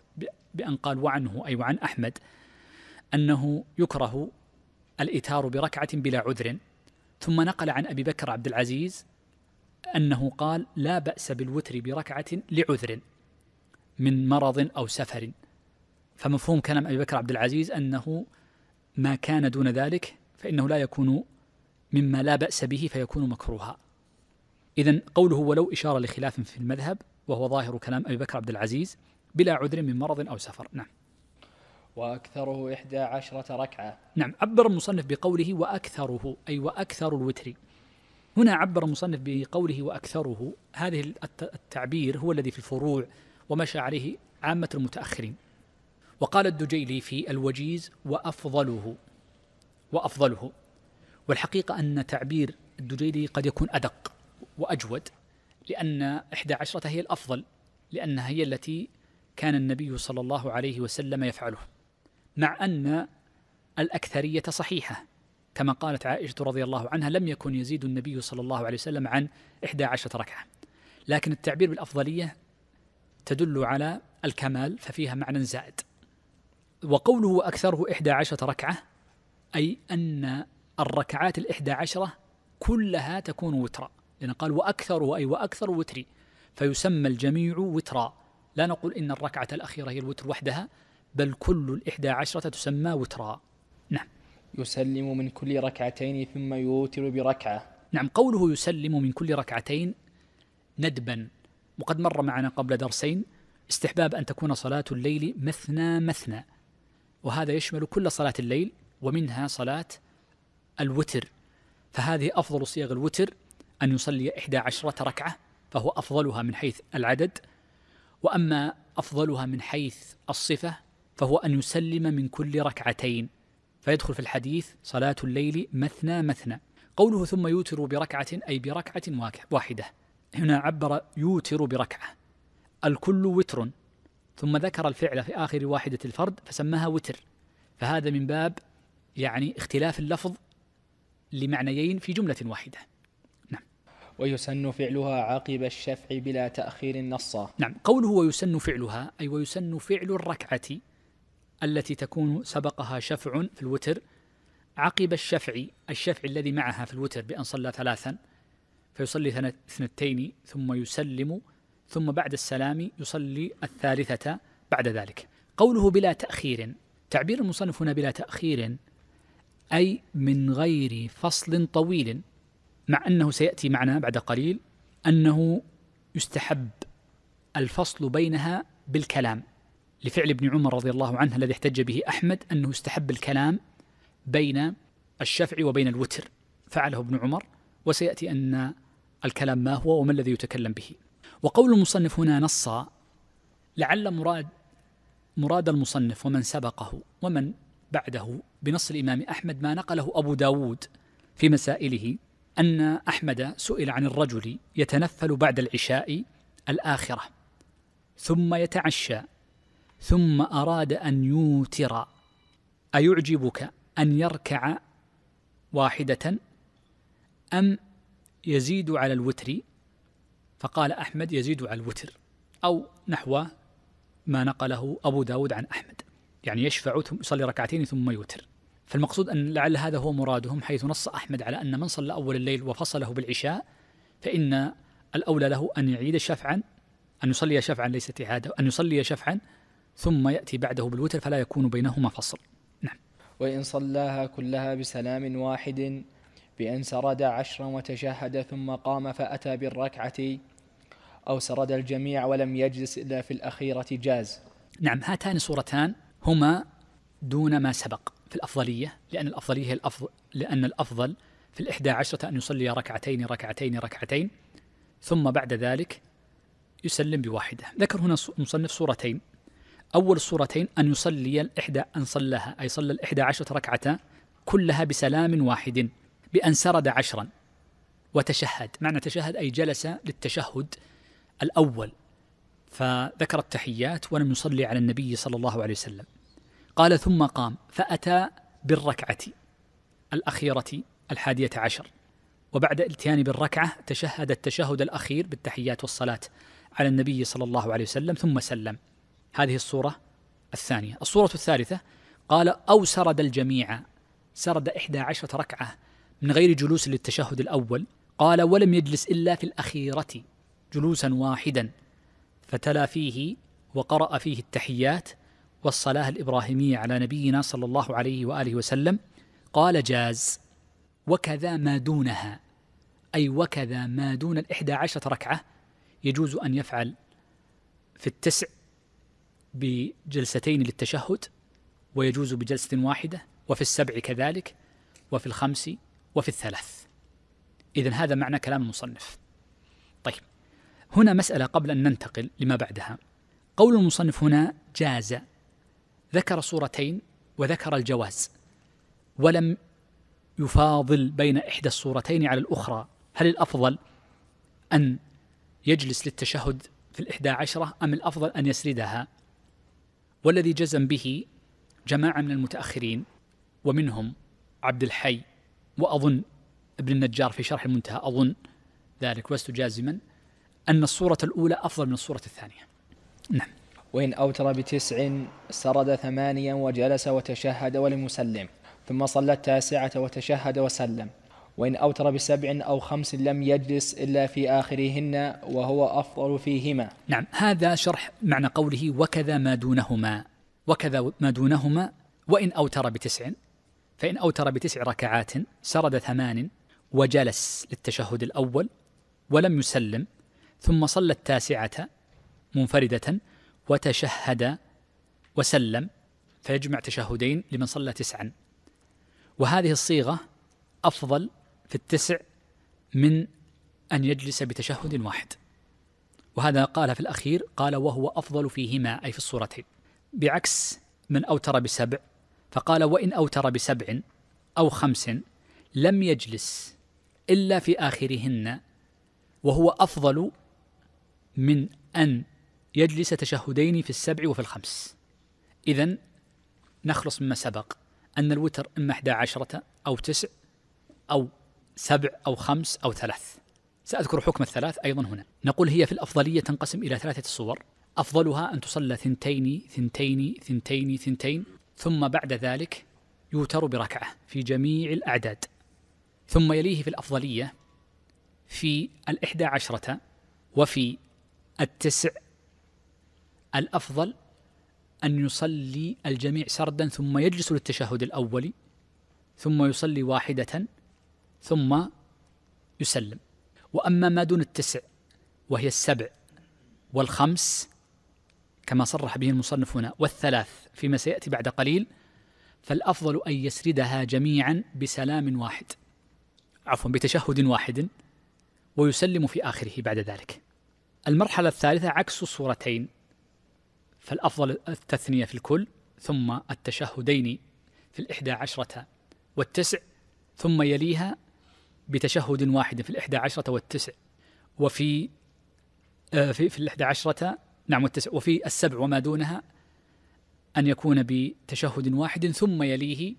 بأن قال وعنه أي وعن أحمد أنه يكره الإتار بركعة بلا عذر ثم نقل عن أبي بكر عبد العزيز أنه قال لا بأس بالوتر بركعة لعذر من مرض أو سفر فمفهوم كلام أبي بكر عبد العزيز أنه ما كان دون ذلك فإنه لا يكون مما لا بأس به فيكون مكروها إذا قوله ولو إشارة لخلاف في المذهب وهو ظاهر كلام أبي بكر عبد العزيز بلا عذر من مرض أو سفر نعم وأكثره إحدى عشرة ركعة نعم عبر المصنف بقوله وأكثره أي وأكثر الوتر هنا عبر المصنف بقوله وأكثره هذه التعبير هو الذي في الفروع ومشى عليه عامة المتأخرين وقال الدجيلي في الوجيز وأفضله وأفضله والحقيقة أن تعبير الدجيلي قد يكون أدق وأجود لأن إحدى عشرة هي الأفضل لأنها هي التي كان النبي صلى الله عليه وسلم يفعله مع أن الأكثرية صحيحة كما قالت عائشة رضي الله عنها لم يكن يزيد النبي صلى الله عليه وسلم عن إحدى عشرة ركعة لكن التعبير بالأفضلية تدل على الكمال ففيها معنى زائد وقوله أكثره إحدى عشرة ركعة أي أن الركعات الإحدى عشرة كلها تكون وترا لأن قال وأكثر أي وأكثر وتري فيسمى الجميع وترا لا نقول إن الركعة الأخيرة هي الوتر وحدها بل كل الإحدى عشرة تسمى وترا نعم يسلم من كل ركعتين ثم يوتر بركعة نعم قوله يسلم من كل ركعتين ندبا وقد مر معنا قبل درسين استحباب أن تكون صلاة الليل مثنى مثنى وهذا يشمل كل صلاة الليل ومنها صلاة الوتر فهذه أفضل صيغ الوتر أن يصلي إحدى عشرة ركعة فهو أفضلها من حيث العدد وأما أفضلها من حيث الصفة فهو أن يسلم من كل ركعتين فيدخل في الحديث صلاة الليل مثنى مثنى قوله ثم يوتر بركعة أي بركعة واحدة هنا عبر يوتر بركعة الكل وتر ثم ذكر الفعل في آخر واحدة الفرد فسماها وتر فهذا من باب يعني اختلاف اللفظ لمعنيين في جملة واحدة نعم ويسن فعلها عقب الشفع بلا تأخير نصا نعم قوله ويسن فعلها أي ويسن فعل الركعة التي تكون سبقها شفع في الوتر عقب الشفع الشفع الذي معها في الوتر بأن صلى ثلاثا فيصلي اثنتين ثم يسلم ثم بعد السلام يصلي الثالثة بعد ذلك قوله بلا تأخير تعبير المصنف هنا بلا تأخير أي من غير فصل طويل مع أنه سيأتي معنا بعد قليل أنه يستحب الفصل بينها بالكلام لفعل ابن عمر رضي الله عنه الذي احتج به أحمد أنه استحب الكلام بين الشفع وبين الوتر فعله ابن عمر وسيأتي أن الكلام ما هو وما الذي يتكلم به وقول المصنف هنا نص لعل مراد مراد المصنف ومن سبقه ومن بعده بنص الإمام أحمد ما نقله أبو داود في مسائله أن أحمد سئل عن الرجل يتنفل بعد العشاء الآخرة ثم يتعشى ثم أراد أن يوتر أيعجبك أن يركع واحدة أم يزيد على الوتر فقال أحمد يزيد على الوتر أو نحو ما نقله أبو داود عن أحمد يعني يشفع ثم يصلي ركعتين ثم يوتر فالمقصود أن لعل هذا هو مرادهم حيث نص أحمد على أن من صلى أول الليل وفصله بالعشاء فإن الأولى له أن يعيد شفعا أن يصلي شفعا ليست إعادة أن يصلي شفعا ثم يأتي بعده بالوتر فلا يكون بينهما فصل نعم وإن صلاها كلها بسلام واحد بأن سرد عشرا وتشهد ثم قام فأتى بالركعة أو سرد الجميع ولم يجلس إلا في الأخيرة جاز نعم هاتان صورتان هما دون ما سبق في الأفضلية لأن الأفضلية هي الأفضل لأن الأفضل في الإحدى عشرة أن يصلي ركعتين ركعتين ركعتين ثم بعد ذلك يسلم بواحدة ذكر هنا مصنف صورتين أول الصورتين أن يصلي الإحدى أن صلىها أي صلى الإحدى عشرة ركعة كلها بسلام واحد بأن سرد عشرا وتشهد معنى تشهد أي جلس للتشهد الأول فذكر التحيات ولم يصلي على النبي صلى الله عليه وسلم قال ثم قام فأتى بالركعة الأخيرة الحادية عشر وبعد التيان بالركعة تشهد التشهد الأخير بالتحيات والصلاة على النبي صلى الله عليه وسلم ثم سلم هذه الصورة الثانية الصورة الثالثة قال أو سرد الجميع سرد إحدى عشرة ركعة من غير جلوس للتشهد الأول قال ولم يجلس إلا في الأخيرة جلوسا واحدا فتلا فيه وقرأ فيه التحيات والصلاة الإبراهيمية على نبينا صلى الله عليه وآله وسلم قال جاز وكذا ما دونها أي وكذا ما دون الإحدى عشرة ركعة يجوز أن يفعل في التسع بجلستين للتشهد ويجوز بجلسة واحدة وفي السبع كذلك وفي الخمس وفي الثلاث إذا هذا معنى كلام المصنف طيب هنا مسألة قبل أن ننتقل لما بعدها قول المصنف هنا جاز ذكر صورتين وذكر الجواز ولم يفاضل بين إحدى الصورتين على الأخرى هل الأفضل أن يجلس للتشهد في الإحدى عشرة أم الأفضل أن يسردها والذي جزم به جماعة من المتأخرين ومنهم عبد الحي وأظن ابن النجار في شرح المنتهى أظن ذلك ولست جازما أن الصورة الأولى أفضل من الصورة الثانية نعم وإن أوتر بتسع سرد ثمانيا وجلس وتشهد ولم يسلم ثم صلى التاسعة وتشهد وسلم وإن أوتر بسبع أو خمس لم يجلس إلا في آخرهن وهو أفضل فيهما نعم هذا شرح معنى قوله وكذا ما دونهما وكذا ما دونهما وإن أوتر بتسع فإن أوتر بتسع ركعات سرد ثمان وجلس للتشهد الأول ولم يسلم ثم صلى التاسعة منفردة وتشهد وسلم فيجمع تشهدين لمن صلى تسعا وهذه الصيغة أفضل في التسع من أن يجلس بتشهد واحد وهذا قال في الأخير قال وهو أفضل فيهما أي في الصورتين بعكس من أوتر بسبع فقال وإن أوتر بسبع أو خمس لم يجلس إلا في آخرهن وهو أفضل من أن يجلس تشهدين في السبع وفي الخمس إذا نخلص مما سبق أن الوتر إما 11 أو تسع أو سبع أو خمس أو ثلاث سأذكر حكم الثلاث أيضا هنا نقول هي في الأفضلية تنقسم إلى ثلاثة صور أفضلها أن تصلى ثنتين ثنتين ثنتين ثنتين ثم بعد ذلك يوتر بركعة في جميع الأعداد ثم يليه في الأفضلية في الإحدى عشرة وفي التسع الافضل ان يصلي الجميع سردا ثم يجلس للتشهد الاول ثم يصلي واحده ثم يسلم واما ما دون التسع وهي السبع والخمس كما صرح به المصنف هنا والثلاث فيما سياتي بعد قليل فالافضل ان يسردها جميعا بسلام واحد عفوا بتشهد واحد ويسلم في اخره بعد ذلك المرحلة الثالثة عكس الصورتين فالأفضل التثنية في الكل ثم التشهدين في الإحدى عشرة والتسع ثم يليها بتشهد واحد في الإحدى عشرة والتسع وفي آه، في في الإحدى عشرة نعم والتسع وفي السبع وما دونها أن يكون بتشهد واحد ثم يليه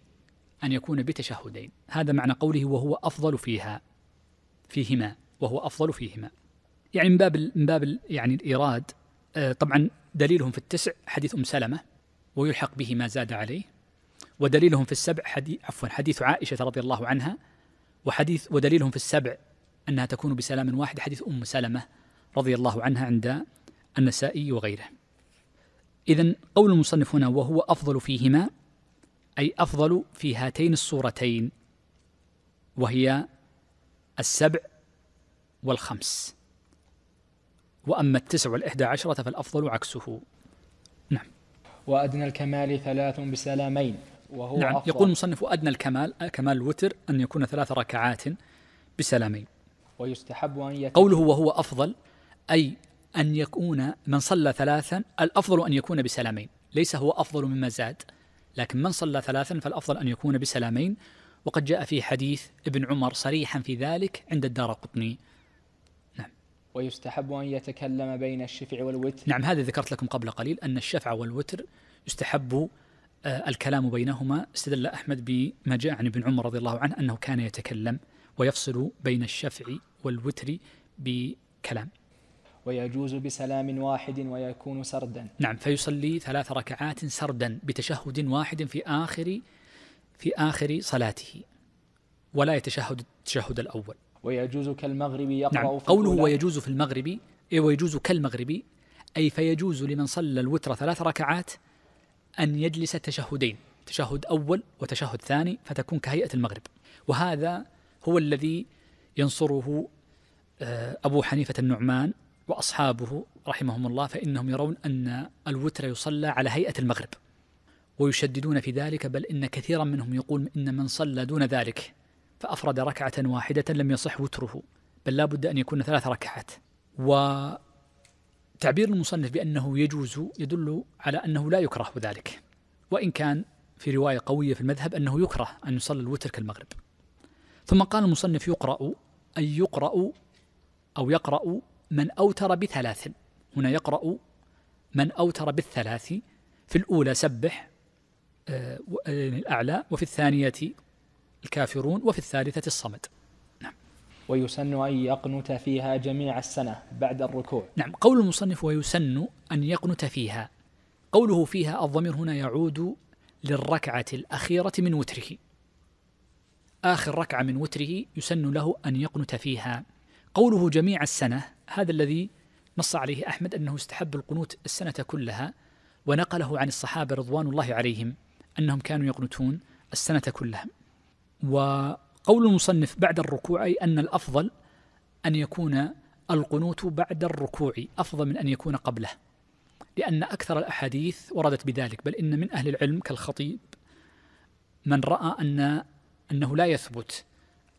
أن يكون بتشهدين هذا معنى قوله وهو أفضل فيها فيهما وهو أفضل فيهما يعني من باب من باب يعني الايراد آه، طبعا دليلهم في التسع حديث ام سلمه ويلحق به ما زاد عليه ودليلهم في السبع حديث عفوا حديث عائشه رضي الله عنها وحديث ودليلهم في السبع انها تكون بسلام واحد حديث ام سلمه رضي الله عنها عند النسائي وغيره. اذا قول المصنف هنا وهو افضل فيهما اي افضل في هاتين الصورتين وهي السبع والخمس. وأما التسع والإحدى عشرة فالأفضل عكسه نعم وأدنى الكمال ثلاث بسلامين وهو نعم أفضل. يقول المصنف أدنى الكمال كمال الوتر أن يكون ثلاث ركعات بسلامين ويستحب أن يكون قوله وهو أفضل أي أن يكون من صلى ثلاثا الأفضل أن يكون بسلامين ليس هو أفضل مما زاد لكن من صلى ثلاثا فالأفضل أن يكون بسلامين وقد جاء في حديث ابن عمر صريحا في ذلك عند الدار قطني ويستحب أن يتكلم بين الشفع والوتر نعم هذا ذكرت لكم قبل قليل أن الشفع والوتر يستحب آه، الكلام بينهما استدل أحمد بما جاء عن ابن عمر رضي الله عنه أنه كان يتكلم ويفصل بين الشفع والوتر بكلام ويجوز بسلام واحد ويكون سردا نعم فيصلي ثلاث ركعات سردا بتشهد واحد في آخر في آخر صلاته ولا يتشهد التشهد الأول ويجوز كالمغربي يقرأ نعم. قوله ويجوز في المغربي ويجوز كالمغربي أي فيجوز لمن صلى الوتر ثلاث ركعات أن يجلس تشهدين تشهد أول وتشهد ثاني فتكون كهيئة المغرب وهذا هو الذي ينصره آه، أبو حنيفة النعمان وأصحابه رحمهم الله فإنهم يرون أن الوتر يصلى على هيئة المغرب ويشددون في ذلك بل إن كثيرا منهم يقول إن من صلى دون ذلك فأفرد ركعة واحدة لم يصح وتره بل لا بد أن يكون ثلاث ركعات وتعبير المصنف بأنه يجوز يدل على أنه لا يكره ذلك وإن كان في رواية قوية في المذهب أنه يكره أن يصلي الوتر كالمغرب ثم قال المصنف يقرأ أن يقرأ أو يقرأ من أوتر بثلاث هنا يقرأ من أوتر بالثلاث في الأولى سبح آه، آه، الأعلى وفي الثانية الكافرون وفي الثالثة الصمد نعم ويسن أن يقنت فيها جميع السنة بعد الركوع نعم قول المصنف ويسن أن يقنت فيها قوله فيها الضمير هنا يعود للركعة الأخيرة من وتره آخر ركعة من وتره يسن له أن يقنت فيها قوله جميع السنة هذا الذي نص عليه أحمد أنه استحب القنوت السنة كلها ونقله عن الصحابة رضوان الله عليهم أنهم كانوا يقنتون السنة كلها وقول المصنف بعد الركوع أي أن الأفضل أن يكون القنوت بعد الركوع أفضل من أن يكون قبله لأن أكثر الأحاديث وردت بذلك بل إن من أهل العلم كالخطيب من رأى أن أنه لا يثبت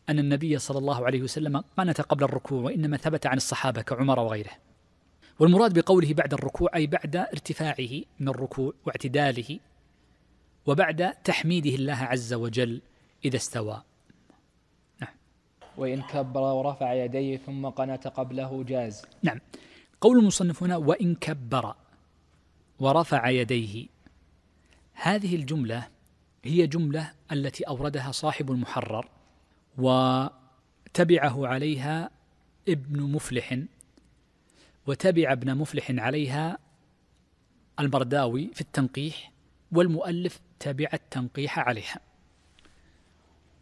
أن النبي صلى الله عليه وسلم قنت قبل الركوع وإنما ثبت عن الصحابة كعمر وغيره والمراد بقوله بعد الركوع أي بعد ارتفاعه من الركوع واعتداله وبعد تحميده الله عز وجل إذا استوى نعم وإن كبر ورفع يديه ثم قنات قبله جاز نعم قول المصنف هنا وإن كبر ورفع يديه هذه الجملة هي جملة التي أوردها صاحب المحرر وتبعه عليها ابن مفلح وتبع ابن مفلح عليها البرداوي في التنقيح والمؤلف تبع التنقيح عليها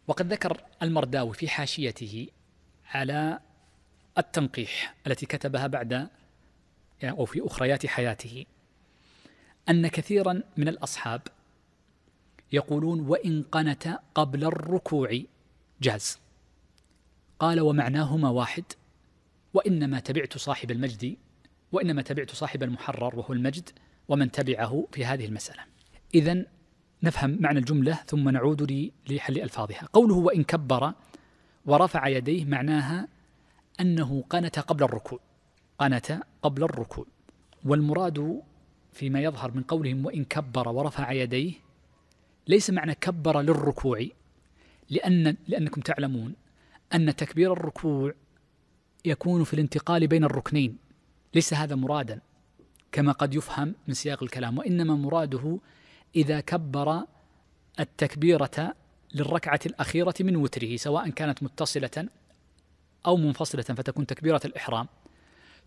وقد ذكر المرداوي في حاشيته على التنقيح التي كتبها بعد أو في أخريات حياته أن كثيرا من الأصحاب يقولون وإن قنت قبل الركوع جاز قال ومعناهما واحد وإنما تبعت صاحب المجد وإنما تبعت صاحب المحرر وهو المجد ومن تبعه في هذه المسألة إذا نفهم معنى الجملة ثم نعود لحل ألفاظها قوله وإن كبر ورفع يديه معناها أنه قنت قبل الركوع قنت قبل الركوع والمراد فيما يظهر من قولهم وإن كبر ورفع يديه ليس معنى كبر للركوع لأن لأنكم تعلمون أن تكبير الركوع يكون في الانتقال بين الركنين ليس هذا مرادا كما قد يفهم من سياق الكلام وإنما مراده إذا كبر التكبيرة للركعة الأخيرة من وتره سواء كانت متصلة أو منفصلة فتكون تكبيرة الإحرام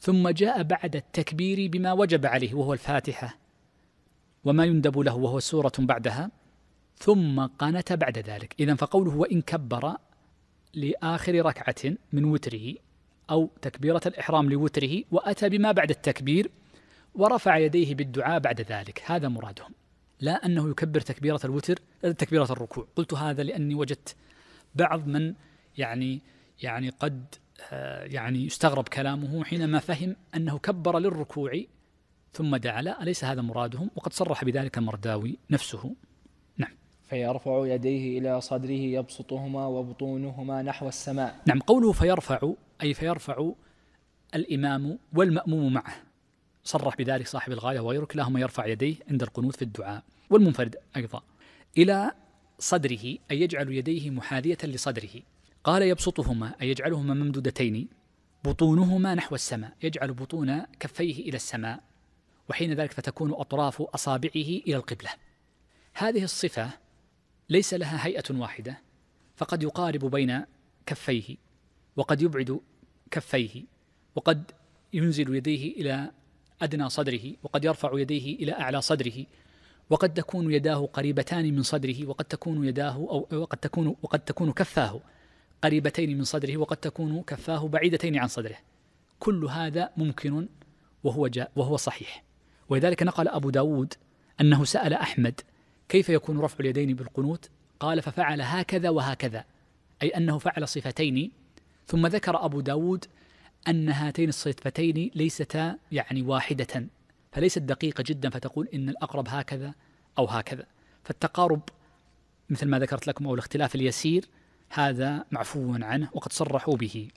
ثم جاء بعد التكبير بما وجب عليه وهو الفاتحة وما يندب له وهو سورة بعدها ثم قنت بعد ذلك إذا فقوله وإن كبر لآخر ركعة من وتره أو تكبيرة الإحرام لوتره وأتى بما بعد التكبير ورفع يديه بالدعاء بعد ذلك هذا مرادهم لا أنه يكبر تكبيرة الوتر آه، تكبيرة الركوع قلت هذا لأني وجدت بعض من يعني يعني قد آه، يعني يستغرب كلامه حينما فهم أنه كبر للركوع ثم دعا أليس هذا مرادهم وقد صرح بذلك المرداوي نفسه نعم فيرفع يديه إلى صدره يبسطهما وبطونهما نحو السماء نعم قوله فيرفع أي فيرفع الإمام والمأموم معه صرح بذلك صاحب الغاية وغيره كلاهما يرفع يديه عند القنوت في الدعاء والمنفرد أيضا إلى صدره أي يجعل يديه محاذية لصدره قال يبسطهما أي يجعلهما ممدودتين بطونهما نحو السماء يجعل بطون كفيه إلى السماء وحين ذلك فتكون أطراف أصابعه إلى القبلة هذه الصفة ليس لها هيئة واحدة فقد يقارب بين كفيه وقد يبعد كفيه وقد ينزل يديه إلى أدنى صدره وقد يرفع يديه إلى أعلى صدره وقد تكون يداه قريبتان من صدره وقد تكون يداه أو وقد تكون وقد تكون كفاه قريبتين من صدره وقد تكون كفاه بعيدتين عن صدره كل هذا ممكن وهو جاء وهو صحيح ولذلك نقل أبو داود أنه سأل أحمد كيف يكون رفع اليدين بالقنوت قال ففعل هكذا وهكذا أي أنه فعل صفتين ثم ذكر أبو داود أن هاتين الصفتين ليستا يعني واحدة فليست دقيقة جدا فتقول إن الأقرب هكذا أو هكذا فالتقارب مثل ما ذكرت لكم أو الاختلاف اليسير هذا معفو عنه وقد صرحوا به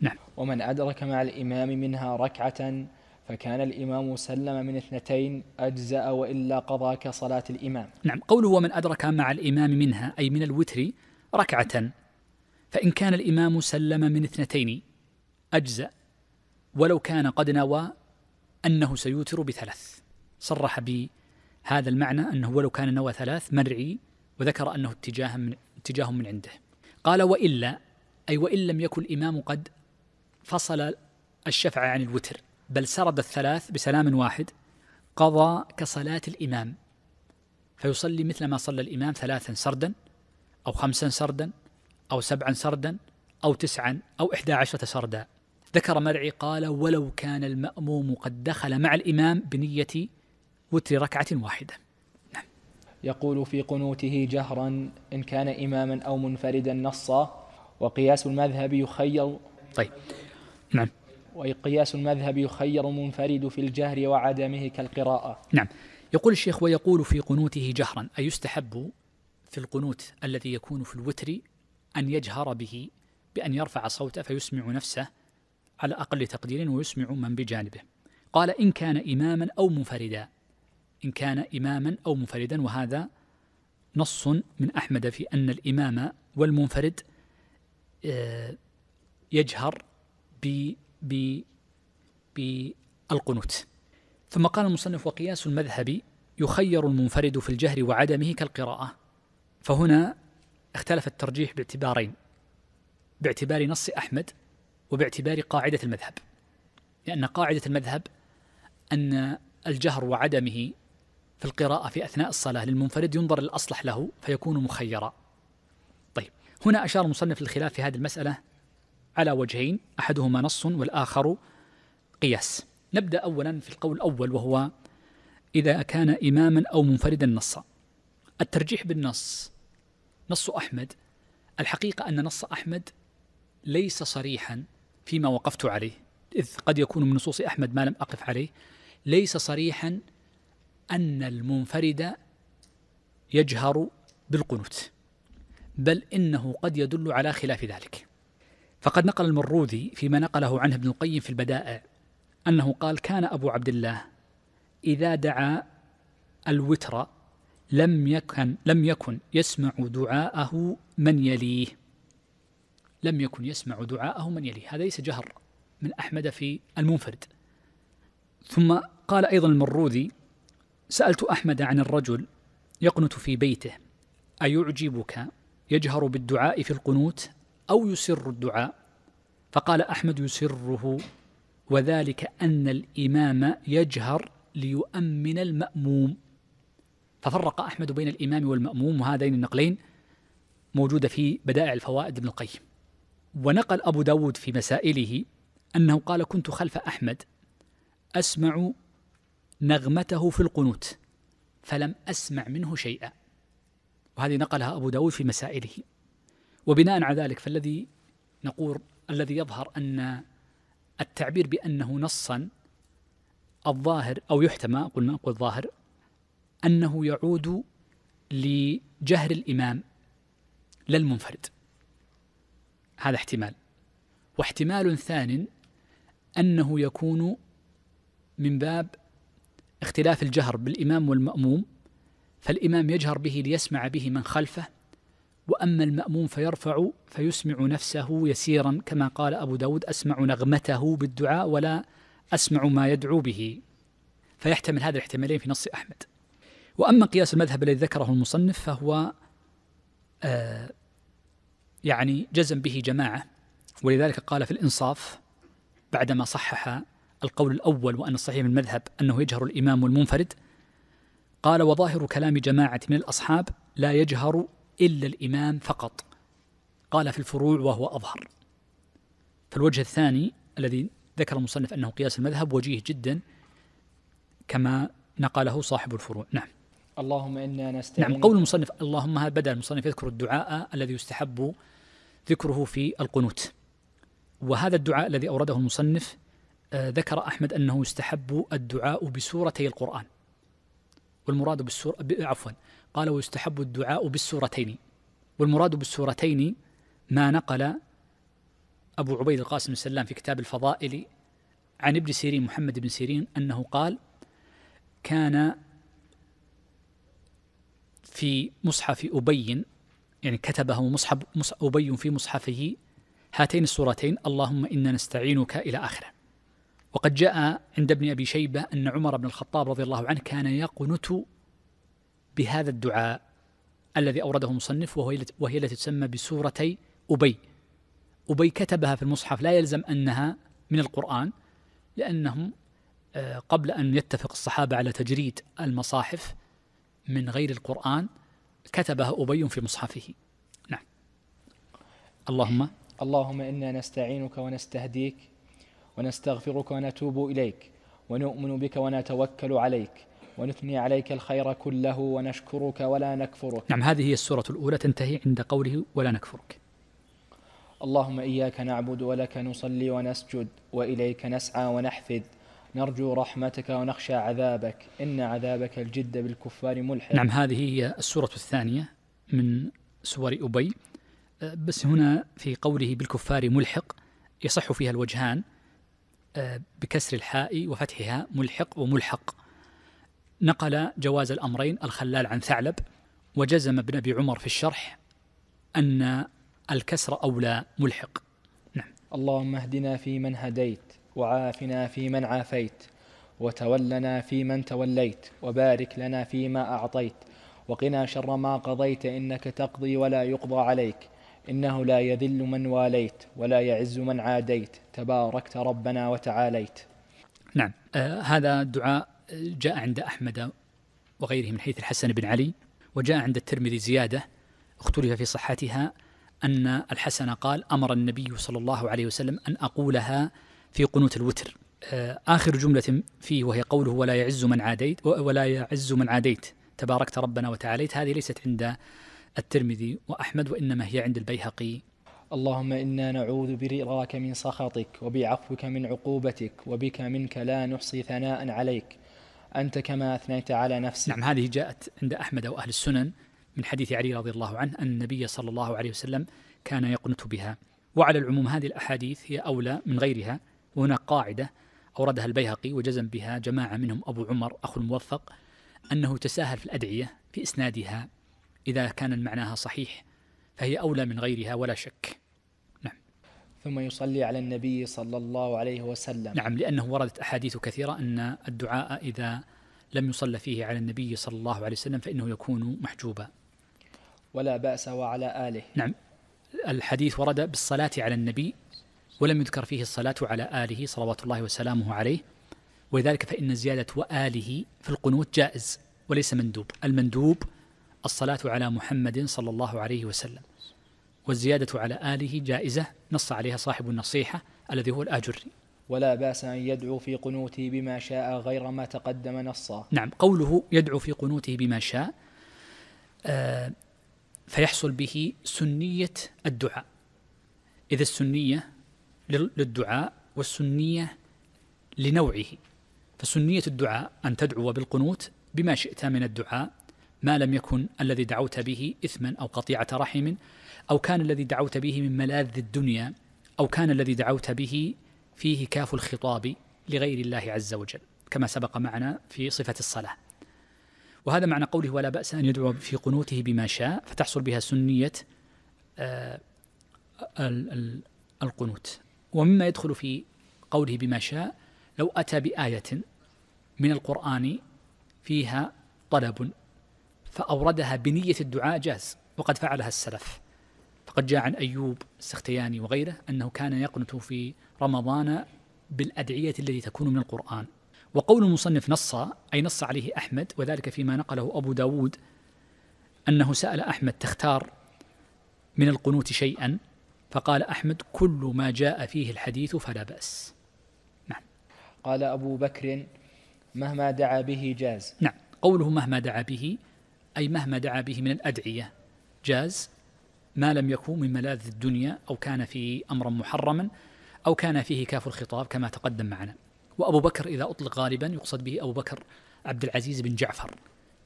نعم ومن أدرك مع الإمام منها ركعة فكان الإمام سلم من اثنتين أجزأ وإلا قضى كصلاة الإمام نعم قوله ومن أدرك مع الإمام منها أي من الوتر ركعة فإن كان الإمام سلم من اثنتين أجزأ ولو كان قد نوى أنه سيوتر بثلاث صرح بهذا المعنى أنه ولو كان نوى ثلاث مرعي وذكر أنه اتجاه من, اتجاه من عنده قال وإلا أي وإن لم يكن الإمام قد فصل الشفعة عن الوتر بل سرد الثلاث بسلام واحد قضى كصلاة الإمام فيصلي مثل ما صلى الإمام ثلاثا سردا أو خمسا سردا أو سبعا سردا أو تسعا أو إحدى عشرة سردا ذكر مرعي قال ولو كان المأموم قد دخل مع الإمام بنية وتر ركعة واحدة نعم. يقول في قنوته جهرا إن كان إماما أو منفردا نصا وقياس المذهب يخير طيب نعم وقياس المذهب يخير منفرد في الجهر وعدمه كالقراءة نعم يقول الشيخ ويقول في قنوته جهرا أي يستحب في القنوت الذي يكون في الوتر أن يجهر به بأن يرفع صوته فيسمع نفسه على أقل تقدير ويسمع من بجانبه قال إن كان إماما أو منفردا إن كان إماما أو منفردا وهذا نص من أحمد في أن الإمام والمنفرد آه، يجهر ب ب بالقنوت ثم قال المصنف وقياس المذهب يخير المنفرد في الجهر وعدمه كالقراءة فهنا اختلف الترجيح باعتبارين باعتبار نص أحمد وباعتبار قاعدة المذهب لأن قاعدة المذهب أن الجهر وعدمه في القراءة في أثناء الصلاة للمنفرد ينظر الأصلح له فيكون مخيرا طيب هنا أشار المصنف للخلاف في هذه المسألة على وجهين أحدهما نص والآخر قياس نبدأ أولا في القول الأول وهو إذا كان إماما أو منفردا نصا الترجيح بالنص نص أحمد الحقيقة أن نص أحمد ليس صريحا فيما وقفت عليه إذ قد يكون من نصوص أحمد ما لم أقف عليه ليس صريحا أن المنفرد يجهر بالقنوت بل إنه قد يدل على خلاف ذلك فقد نقل المروذي فيما نقله عنه ابن القيم في البدائع أنه قال كان أبو عبد الله إذا دعا الوتر لم يكن لم يكن يسمع دعاءه من يليه لم يكن يسمع دعاءه من يليه هذا ليس جهر من أحمد في المنفرد ثم قال أيضا المروذي سألت أحمد عن الرجل يقنت في بيته أيعجبك يجهر بالدعاء في القنوت أو يسر الدعاء فقال أحمد يسره وذلك أن الإمام يجهر ليؤمن المأموم ففرق أحمد بين الإمام والمأموم وهذين النقلين موجودة في بدائع الفوائد ابن القيم ونقل أبو داود في مسائله أنه قال كنت خلف أحمد أسمع نغمته في القنوت فلم أسمع منه شيئا وهذه نقلها أبو داود في مسائله وبناء على ذلك فالذي نقول الذي يظهر أن التعبير بأنه نصا الظاهر أو يحتمى قلنا نقول ظاهر أنه يعود لجهر الإمام لا المنفرد هذا احتمال واحتمال ثان انه يكون من باب اختلاف الجهر بالامام والماموم فالامام يجهر به ليسمع به من خلفه واما الماموم فيرفع فيسمع نفسه يسيرا كما قال ابو داود اسمع نغمته بالدعاء ولا اسمع ما يدعو به فيحتمل هذا الاحتمالين في نص احمد واما قياس المذهب الذي ذكره المصنف فهو آه يعني جزم به جماعة ولذلك قال في الإنصاف بعدما صحح القول الأول وأن الصحيح من المذهب أنه يجهر الإمام المنفرد قال وظاهر كلام جماعة من الأصحاب لا يجهر إلا الإمام فقط قال في الفروع وهو أظهر فالوجه الثاني الذي ذكر المصنف أنه قياس المذهب وجيه جدا كما نقله صاحب الفروع نعم اللهم إنا نستعين نعم قول المصنف اللهم بدأ المصنف يذكر الدعاء الذي يستحب ذكره في القنوت وهذا الدعاء الذي أورده المصنف آه، ذكر أحمد أنه يستحب الدعاء بسورتي القرآن والمراد بالسور عفوا قال ويستحب الدعاء بالسورتين والمراد بالسورتين ما نقل أبو عبيد القاسم السلام في كتاب الفضائل عن ابن سيرين محمد بن سيرين أنه قال كان في مصحف أبي يعني كتبه مصحف أبي في مصحفه هاتين السورتين اللهم إنا نستعينك إلى آخره وقد جاء عند ابن أبي شيبة أن عمر بن الخطاب رضي الله عنه كان يقنت بهذا الدعاء الذي أورده مصنف وهي وهي التي تسمى بسورتي أبي أبي كتبها في المصحف لا يلزم أنها من القرآن لأنهم آه، قبل أن يتفق الصحابة على تجريد المصاحف من غير القرآن كتبه أبي في مصحفه نعم اللهم اللهم إنا نستعينك ونستهديك ونستغفرك ونتوب إليك ونؤمن بك ونتوكل عليك ونثني عليك الخير كله ونشكرك ولا نكفرك نعم هذه هي السورة الأولى تنتهي عند قوله ولا نكفرك اللهم إياك نعبد ولك نصلي ونسجد وإليك نسعى ونحفد نرجو رحمتك ونخشى عذابك إن عذابك الجد بالكفار ملحق نعم هذه هي السورة الثانية من سور أبي بس هنا في قوله بالكفار ملحق يصح فيها الوجهان بكسر الحاء وفتحها ملحق وملحق نقل جواز الأمرين الخلال عن ثعلب وجزم ابن أبي عمر في الشرح أن الكسر أولى ملحق نعم اللهم اهدنا في من هديت وعافنا فيمن عافيت وتولنا فيمن توليت وبارك لنا فيما اعطيت وقنا شر ما قضيت انك تقضي ولا يقضى عليك انه لا يذل من واليت ولا يعز من عاديت تباركت ربنا وتعاليت نعم آه هذا الدعاء جاء عند احمد وغيره من حيث الحسن بن علي وجاء عند الترمذي زياده اختلف في صحتها ان الحسن قال امر النبي صلى الله عليه وسلم ان اقولها في قنوت الوتر آه، آخر جملة فيه وهي قوله ولا يعز من عاديت ولا يعز من عاديت تباركت ربنا وتعاليت هذه ليست عند الترمذي وأحمد وإنما هي عند البيهقي اللهم إنا نعوذ برضاك من سخطك وبعفوك من عقوبتك وبك منك لا نحصي ثناء عليك أنت كما أثنيت على نفسك نعم هذه جاءت عند أحمد وأهل السنن من حديث علي رضي الله عنه أن النبي صلى الله عليه وسلم كان يقنت بها وعلى العموم هذه الأحاديث هي أولى من غيرها وهناك قاعدة أوردها البيهقي وجزم بها جماعة منهم أبو عمر أخو الموفق أنه تساهل في الأدعية في إسنادها إذا كان معناها صحيح فهي أولى من غيرها ولا شك نعم ثم يصلي على النبي صلى الله عليه وسلم نعم لأنه وردت أحاديث كثيرة أن الدعاء إذا لم يصلى فيه على النبي صلى الله عليه وسلم فإنه يكون محجوبا ولا بأس وعلى آله نعم الحديث ورد بالصلاة على النبي ولم يذكر فيه الصلاة على آله صلوات الله وسلامه عليه ولذلك فإن زيادة وآله في القنوت جائز وليس مندوب المندوب الصلاة على محمد صلى الله عليه وسلم والزيادة على آله جائزة نص عليها صاحب النصيحة الذي هو الآجري ولا بأس أن يدعو في قنوته بما شاء غير ما تقدم نصا نعم قوله يدعو في قنوته بما شاء آه فيحصل به سنية الدعاء إذا السنية للدعاء والسنية لنوعه فسنية الدعاء أن تدعو بالقنوت بما شئت من الدعاء ما لم يكن الذي دعوت به إثما أو قطيعة رحم أو كان الذي دعوت به من ملاذ الدنيا أو كان الذي دعوت به فيه كاف الخطاب لغير الله عز وجل كما سبق معنا في صفة الصلاة وهذا معنى قوله ولا بأس أن يدعو في قنوته بما شاء فتحصل بها سنية آه، القنوت ومما يدخل في قوله بما شاء لو أتى بآية من القرآن فيها طلب فأوردها بنية الدعاء جاز وقد فعلها السلف فقد جاء عن أيوب السختياني وغيره أنه كان يقنت في رمضان بالأدعية التي تكون من القرآن وقول المصنف نص أي نص عليه أحمد وذلك فيما نقله أبو داود أنه سأل أحمد تختار من القنوت شيئا فقال أحمد كل ما جاء فيه الحديث فلا بأس نعم قال أبو بكر مهما دعا به جاز نعم قوله مهما دعا به أي مهما دعا به من الأدعية جاز ما لم يكن من ملاذ الدنيا أو كان فيه أمرا محرما أو كان فيه كاف الخطاب كما تقدم معنا وأبو بكر إذا أطلق غالبا يقصد به أبو بكر عبد العزيز بن جعفر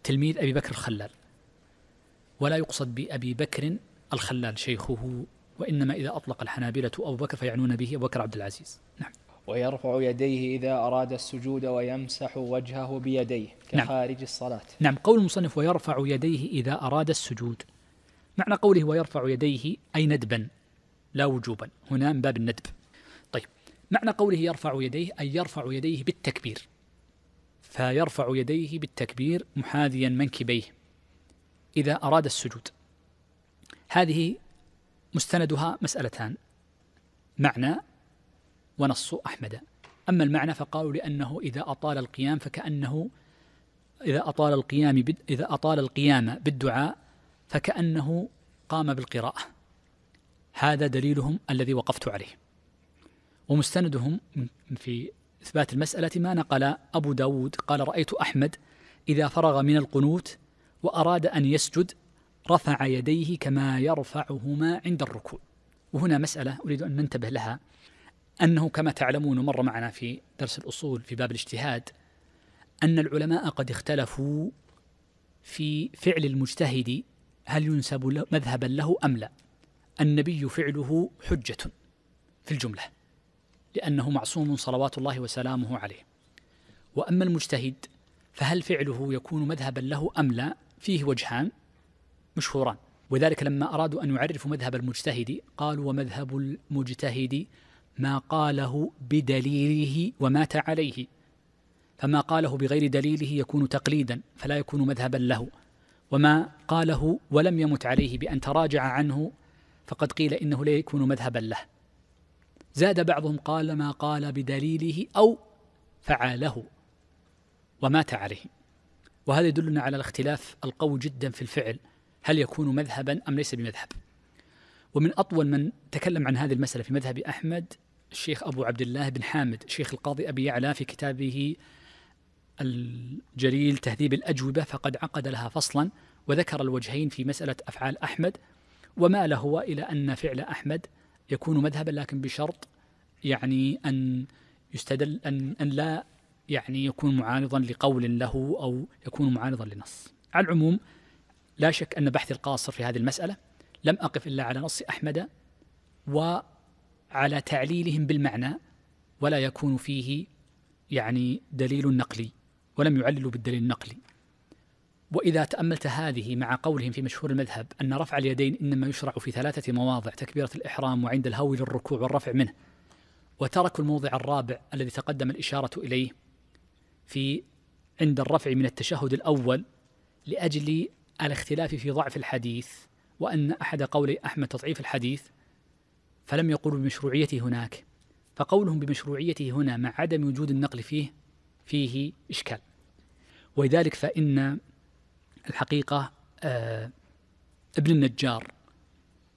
تلميذ أبي بكر الخلال ولا يقصد بأبي بكر الخلال شيخه وإنما إذا أطلق الحنابلة أبو بكر فيعنون به أبو بكر عبد العزيز نعم ويرفع يديه إذا أراد السجود ويمسح وجهه بيديه نعم. كخارج نعم. الصلاة نعم قول المصنف ويرفع يديه إذا أراد السجود معنى قوله ويرفع يديه أي ندبا لا وجوبا هنا من باب الندب طيب معنى قوله يرفع يديه أي يرفع يديه بالتكبير فيرفع يديه بالتكبير محاذيا منكبيه إذا أراد السجود هذه مستندها مسألتان معنى ونص أحمد أما المعنى فقالوا لأنه إذا أطال القيام فكأنه إذا أطال القيام إذا أطال القيام بالدعاء فكأنه قام بالقراءة هذا دليلهم الذي وقفت عليه ومستندهم في إثبات المسألة ما نقل أبو داود قال رأيت أحمد إذا فرغ من القنوت وأراد أن يسجد رفع يديه كما يرفعهما عند الركوع وهنا مسألة أريد أن ننتبه لها أنه كما تعلمون مر معنا في درس الأصول في باب الاجتهاد أن العلماء قد اختلفوا في فعل المجتهد هل ينسب مذهبا له أم لا النبي فعله حجة في الجملة لأنه معصوم صلوات الله وسلامه عليه وأما المجتهد فهل فعله يكون مذهبا له أم لا فيه وجهان مشهوران وذلك لما أرادوا أن يعرفوا مذهب المجتهد قالوا ومذهب المجتهد ما قاله بدليله ومات عليه فما قاله بغير دليله يكون تقليدا فلا يكون مذهبا له وما قاله ولم يمت عليه بأن تراجع عنه فقد قيل إنه لا يكون مذهبا له زاد بعضهم قال ما قال بدليله أو فعله ومات عليه وهذا يدلنا على الاختلاف القوي جدا في الفعل هل يكون مذهبا أم ليس بمذهب ومن أطول من تكلم عن هذه المسألة في مذهب أحمد الشيخ أبو عبد الله بن حامد شيخ القاضي أبي يعلى في كتابه الجليل تهذيب الأجوبة فقد عقد لها فصلا وذكر الوجهين في مسألة أفعال أحمد ومال هو إلى أن فعل أحمد يكون مذهبا لكن بشرط يعني أن يستدل أن, أن لا يعني يكون معارضا لقول له أو يكون معارضا لنص على العموم لا شك أن بحثي القاصر في هذه المسألة لم أقف إلا على نص أحمد وعلى تعليلهم بالمعنى ولا يكون فيه يعني دليل نقلي ولم يعللوا بالدليل النقلي وإذا تأملت هذه مع قولهم في مشهور المذهب أن رفع اليدين إنما يشرع في ثلاثة مواضع تكبيرة الإحرام وعند الهوي للركوع والرفع منه وتركوا الموضع الرابع الذي تقدم الإشارة إليه في عند الرفع من التشهد الأول لأجل الاختلاف في ضعف الحديث وأن أحد قولي أحمد تضعيف الحديث فلم يقولوا بمشروعيته هناك فقولهم بمشروعيته هنا مع عدم وجود النقل فيه فيه إشكال ولذلك فإن الحقيقة آه، ابن النجار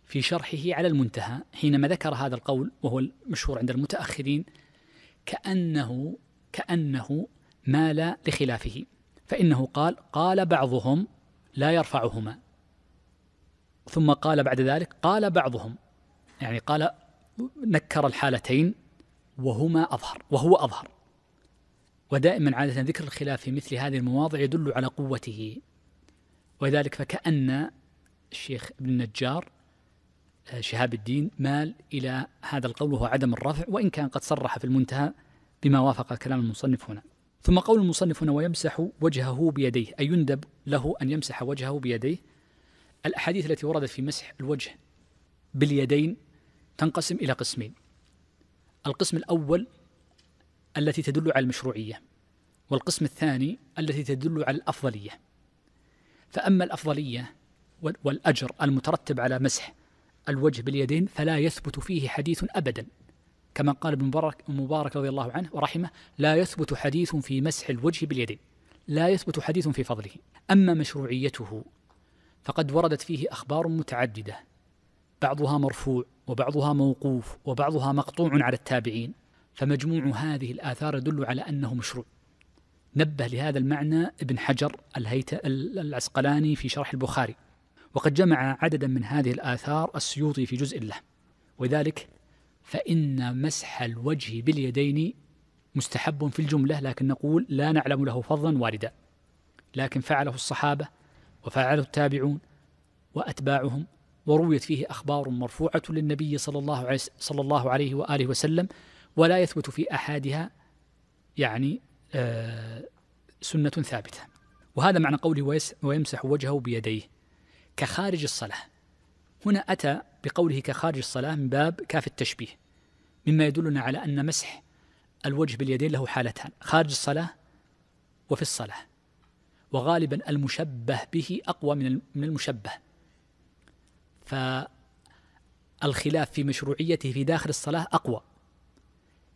في شرحه على المنتهى حينما ذكر هذا القول وهو المشهور عند المتأخرين كأنه كأنه مال لخلافه فإنه قال قال بعضهم لا يرفعهما ثم قال بعد ذلك قال بعضهم يعني قال نكر الحالتين وهما أظهر وهو أظهر ودائما عادة ذكر الخلاف في مثل هذه المواضع يدل على قوته وذلك فكأن الشيخ ابن النجار آه، شهاب الدين مال إلى هذا القول وهو عدم الرفع وإن كان قد صرح في المنتهى بما وافق كلام المصنف هنا ثم قول المصنف هنا ويمسح وجهه بيديه أي يندب له أن يمسح وجهه بيديه الأحاديث التي وردت في مسح الوجه باليدين تنقسم إلى قسمين القسم الأول التي تدل على المشروعية والقسم الثاني التي تدل على الأفضلية فأما الأفضلية والأجر المترتب على مسح الوجه باليدين فلا يثبت فيه حديث أبدا كما قال ابن مبارك, مبارك رضي الله عنه ورحمه لا يثبت حديث في مسح الوجه باليدين لا يثبت حديث في فضله أما مشروعيته فقد وردت فيه أخبار متعددة بعضها مرفوع وبعضها موقوف وبعضها مقطوع على التابعين فمجموع هذه الآثار يدل على أنه مشروع نبه لهذا المعنى ابن حجر الهيت العسقلاني في شرح البخاري وقد جمع عددا من هذه الآثار السيوطي في جزء له وذلك فإن مسح الوجه باليدين مستحب في الجملة لكن نقول لا نعلم له فضلا واردا لكن فعله الصحابة وفعله التابعون وأتباعهم ورويت فيه أخبار مرفوعة للنبي صلى الله عليه صلى الله عليه وآله وسلم ولا يثبت في أحدها يعني آه، سنة ثابتة وهذا معنى قوله ويمسح وجهه بيديه كخارج الصلاة هنا أتى بقوله كخارج الصلاة من باب كاف التشبيه مما يدلنا على أن مسح الوجه باليدين له حالتان خارج الصلاة وفي الصلاة وغالبا المشبه به أقوى من المشبه فالخلاف في مشروعيته في داخل الصلاة أقوى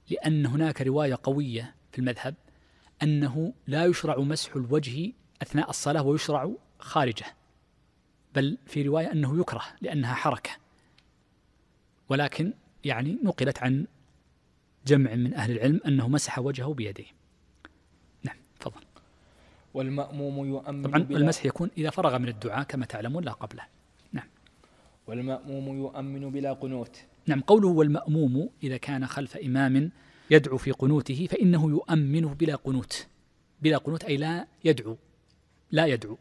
لأن هناك رواية قوية في المذهب أنه لا يشرع مسح الوجه أثناء الصلاة ويشرع خارجه بل في رواية أنه يكره لأنها حركة ولكن يعني نقلت عن جمع من أهل العلم أنه مسح وجهه بيديه نعم تفضل والمأموم يؤمن طبعا المسح يكون إذا فرغ من الدعاء كما تعلمون لا قبله نعم والمأموم يؤمن بلا قنوت نعم قوله والمأموم إذا كان خلف إمام يدعو في قنوته فإنه يؤمنه بلا قنوت بلا قنوت أي لا يدعو لا يدعو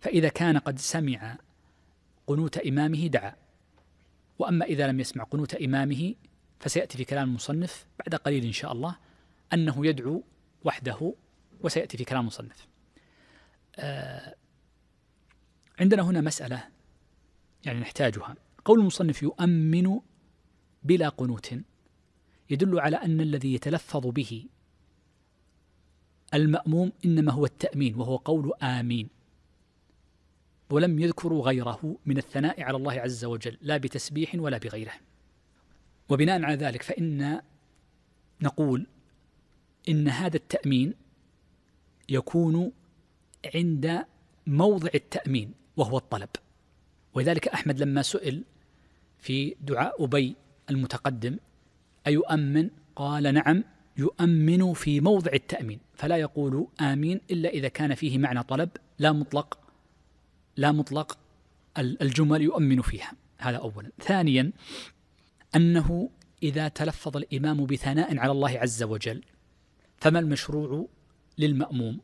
فإذا كان قد سمع قنوت إمامه دعا وأما إذا لم يسمع قنوت إمامه فسيأتي في كلام المصنف بعد قليل إن شاء الله أنه يدعو وحده وسيأتي في كلام المصنف آه، عندنا هنا مسألة يعني نحتاجها قول المصنف يؤمن بلا قنوت يدل على أن الذي يتلفظ به المأموم إنما هو التأمين وهو قول آمين ولم يذكروا غيره من الثناء على الله عز وجل لا بتسبيح ولا بغيره وبناء على ذلك فإن نقول إن هذا التأمين يكون عند موضع التأمين وهو الطلب ولذلك أحمد لما سئل في دعاء أبي المتقدم أيؤمن قال نعم يؤمن في موضع التأمين فلا يقول آمين إلا إذا كان فيه معنى طلب لا مطلق لا مطلق الجمل يؤمن فيها هذا أولا ثانيا أنه إذا تلفظ الإمام بثناء على الله عز وجل فما المشروع للمأموم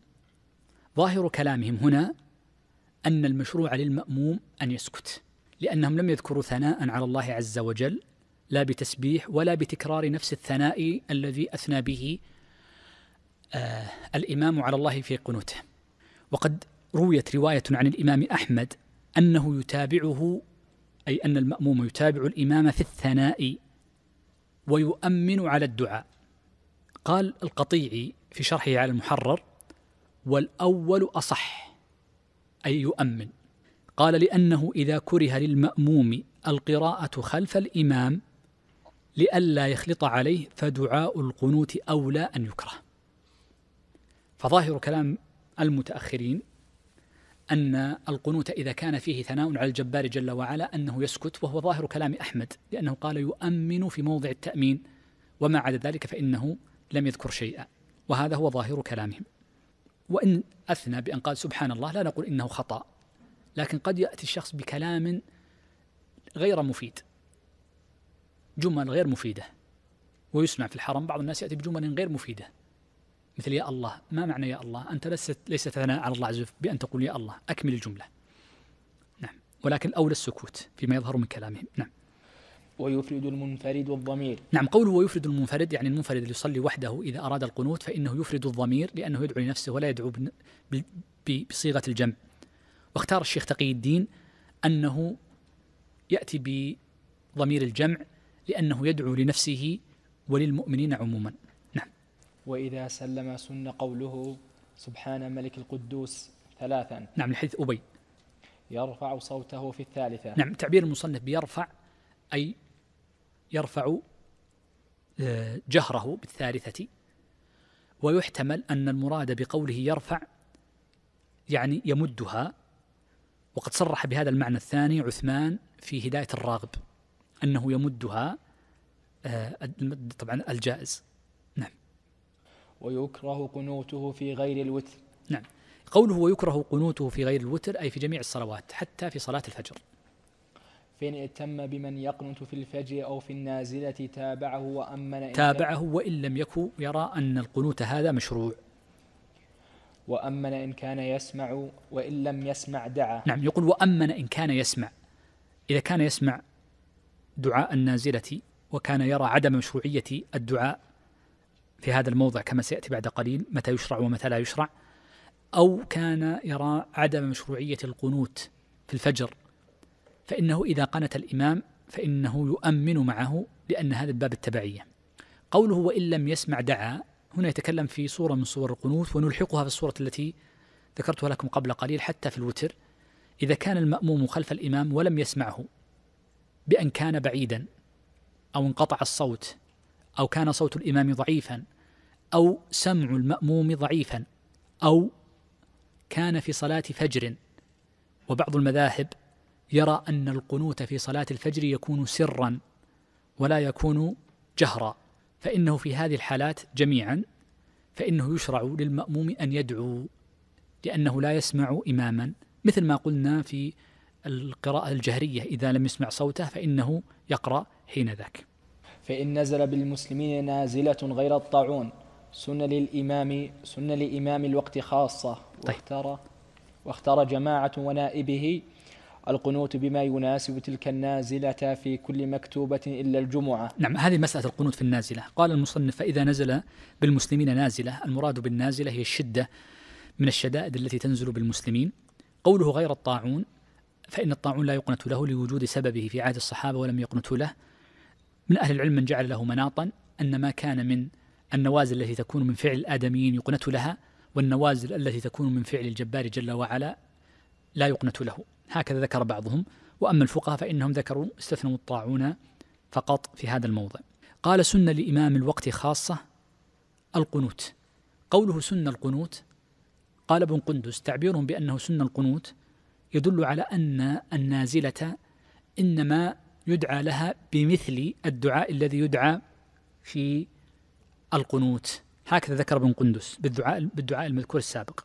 ظاهر كلامهم هنا أن المشروع للمأموم أن يسكت لأنهم لم يذكروا ثناء على الله عز وجل لا بتسبيح ولا بتكرار نفس الثناء الذي أثنى به آه الإمام على الله في قنوته وقد رويت رواية عن الإمام أحمد أنه يتابعه أي أن المأموم يتابع الإمام في الثناء ويؤمن على الدعاء قال القطيعي في شرحه على المحرر والأول أصح أي يؤمن قال لأنه إذا كره للمأموم القراءة خلف الإمام لئلا يخلط عليه فدعاء القنوت أولى أن يكره فظاهر كلام المتأخرين أن القنوت إذا كان فيه ثناء على الجبار جل وعلا أنه يسكت وهو ظاهر كلام أحمد لأنه قال يؤمن في موضع التأمين وما عدا ذلك فإنه لم يذكر شيئا وهذا هو ظاهر كلامهم وإن أثنى بأن قال سبحان الله لا نقول إنه خطأ لكن قد يأتي الشخص بكلام غير مفيد جمل غير مفيدة ويسمع في الحرم بعض الناس يأتي بجمل غير مفيدة مثل يا الله ما معنى يا الله أنت لست ليس ثناء على الله عز وجل بأن تقول يا الله أكمل الجملة نعم ولكن أولى السكوت فيما يظهر من كلامهم نعم ويفرد المنفرد والضمير نعم قوله ويفرد المنفرد يعني المنفرد اللي يصلي وحده إذا أراد القنوت فإنه يفرد الضمير لأنه يدعو لنفسه ولا يدعو بصيغة الجمع واختار الشيخ تقي الدين أنه يأتي بضمير الجمع لأنه يدعو لنفسه وللمؤمنين عموما وإذا سلم سن قوله سبحان ملك القدوس ثلاثا نعم الحديث أبي يرفع صوته في الثالثة نعم تعبير المصنف بيرفع أي يرفع آه، جهره بالثالثة ويحتمل أن المراد بقوله يرفع يعني يمدها وقد صرح بهذا المعنى الثاني عثمان في هداية الراغب أنه يمدها آه، طبعا الجائز ويكره قنوته في غير الوتر نعم قوله ويكره قنوته في غير الوتر أي في جميع الصلوات حتى في صلاة الفجر فإن اتم بمن يقنت في الفجر أو في النازلة تابعه وأمن إن تابعه وإن لم يكن يرى أن القنوت هذا مشروع وأمن إن كان يسمع وإن لم يسمع دعا نعم يقول وأمن إن كان يسمع إذا كان يسمع دعاء النازلة وكان يرى عدم مشروعية الدعاء في هذا الموضع كما سياتي بعد قليل متى يشرع ومتى لا يشرع او كان يرى عدم مشروعيه القنوت في الفجر فانه اذا قنت الامام فانه يؤمن معه لان هذا الباب التبعيه قوله وان لم يسمع دعا هنا يتكلم في صوره من صور القنوت ونلحقها في الصوره التي ذكرتها لكم قبل قليل حتى في الوتر اذا كان الماموم خلف الامام ولم يسمعه بان كان بعيدا او انقطع الصوت او كان صوت الامام ضعيفا أو سمع المأموم ضعيفا أو كان في صلاة فجر وبعض المذاهب يرى أن القنوت في صلاة الفجر يكون سرا ولا يكون جهرا فإنه في هذه الحالات جميعا فإنه يشرع للمأموم أن يدعو لأنه لا يسمع إماما مثل ما قلنا في القراءة الجهرية إذا لم يسمع صوته فإنه يقرأ حين ذاك فإن نزل بالمسلمين نازلة غير الطاعون سنة للإمام سنة لإمام الوقت خاصة طيب. واختار طيب. واختار جماعة ونائبه القنوت بما يناسب تلك النازلة في كل مكتوبة إلا الجمعة نعم هذه مسألة القنوت في النازلة قال المصنف فإذا نزل بالمسلمين نازلة المراد بالنازلة هي الشدة من الشدائد التي تنزل بالمسلمين قوله غير الطاعون فإن الطاعون لا يقنت له لوجود سببه في عهد الصحابة ولم يقنت له من أهل العلم من جعل له مناطا أن ما كان من النوازل التي تكون من فعل الآدميين يقنت لها والنوازل التي تكون من فعل الجبار جل وعلا لا يقنت له هكذا ذكر بعضهم وأما الفقهاء فإنهم ذكروا استثنوا الطاعون فقط في هذا الموضع قال سنة لإمام الوقت خاصة القنوت قوله سنة القنوت قال ابن قندس تعبيرهم بأنه سنة القنوت يدل على أن النازلة إنما يدعى لها بمثل الدعاء الذي يدعى في القنوت هكذا ذكر ابن قندس بالدعاء بالدعاء المذكور السابق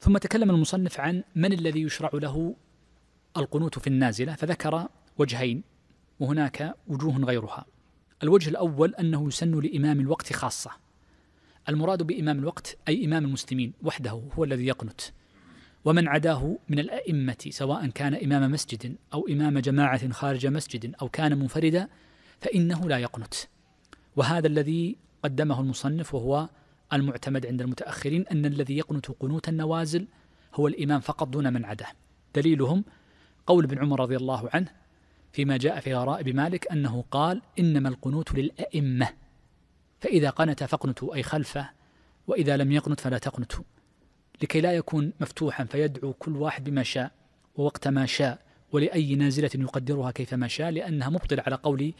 ثم تكلم المصنف عن من الذي يشرع له القنوت في النازله فذكر وجهين وهناك وجوه غيرها الوجه الاول انه يسن لامام الوقت خاصه المراد بامام الوقت اي امام المسلمين وحده هو الذي يقنت ومن عداه من الائمه سواء كان امام مسجد او امام جماعه خارج مسجد او كان منفردا فانه لا يقنت وهذا الذي قدمه المصنف وهو المعتمد عند المتأخرين أن الذي يقنت قنوت النوازل هو الإمام فقط دون من عداه دليلهم قول ابن عمر رضي الله عنه فيما جاء في غرائب مالك أنه قال إنما القنوت للأئمة فإذا قنت فاقنتوا أي خلفه وإذا لم يقنت فلا تقنتوا لكي لا يكون مفتوحا فيدعو كل واحد بما شاء ووقت ما شاء ولأي نازلة يقدرها كيفما شاء لأنها مبطلة على قول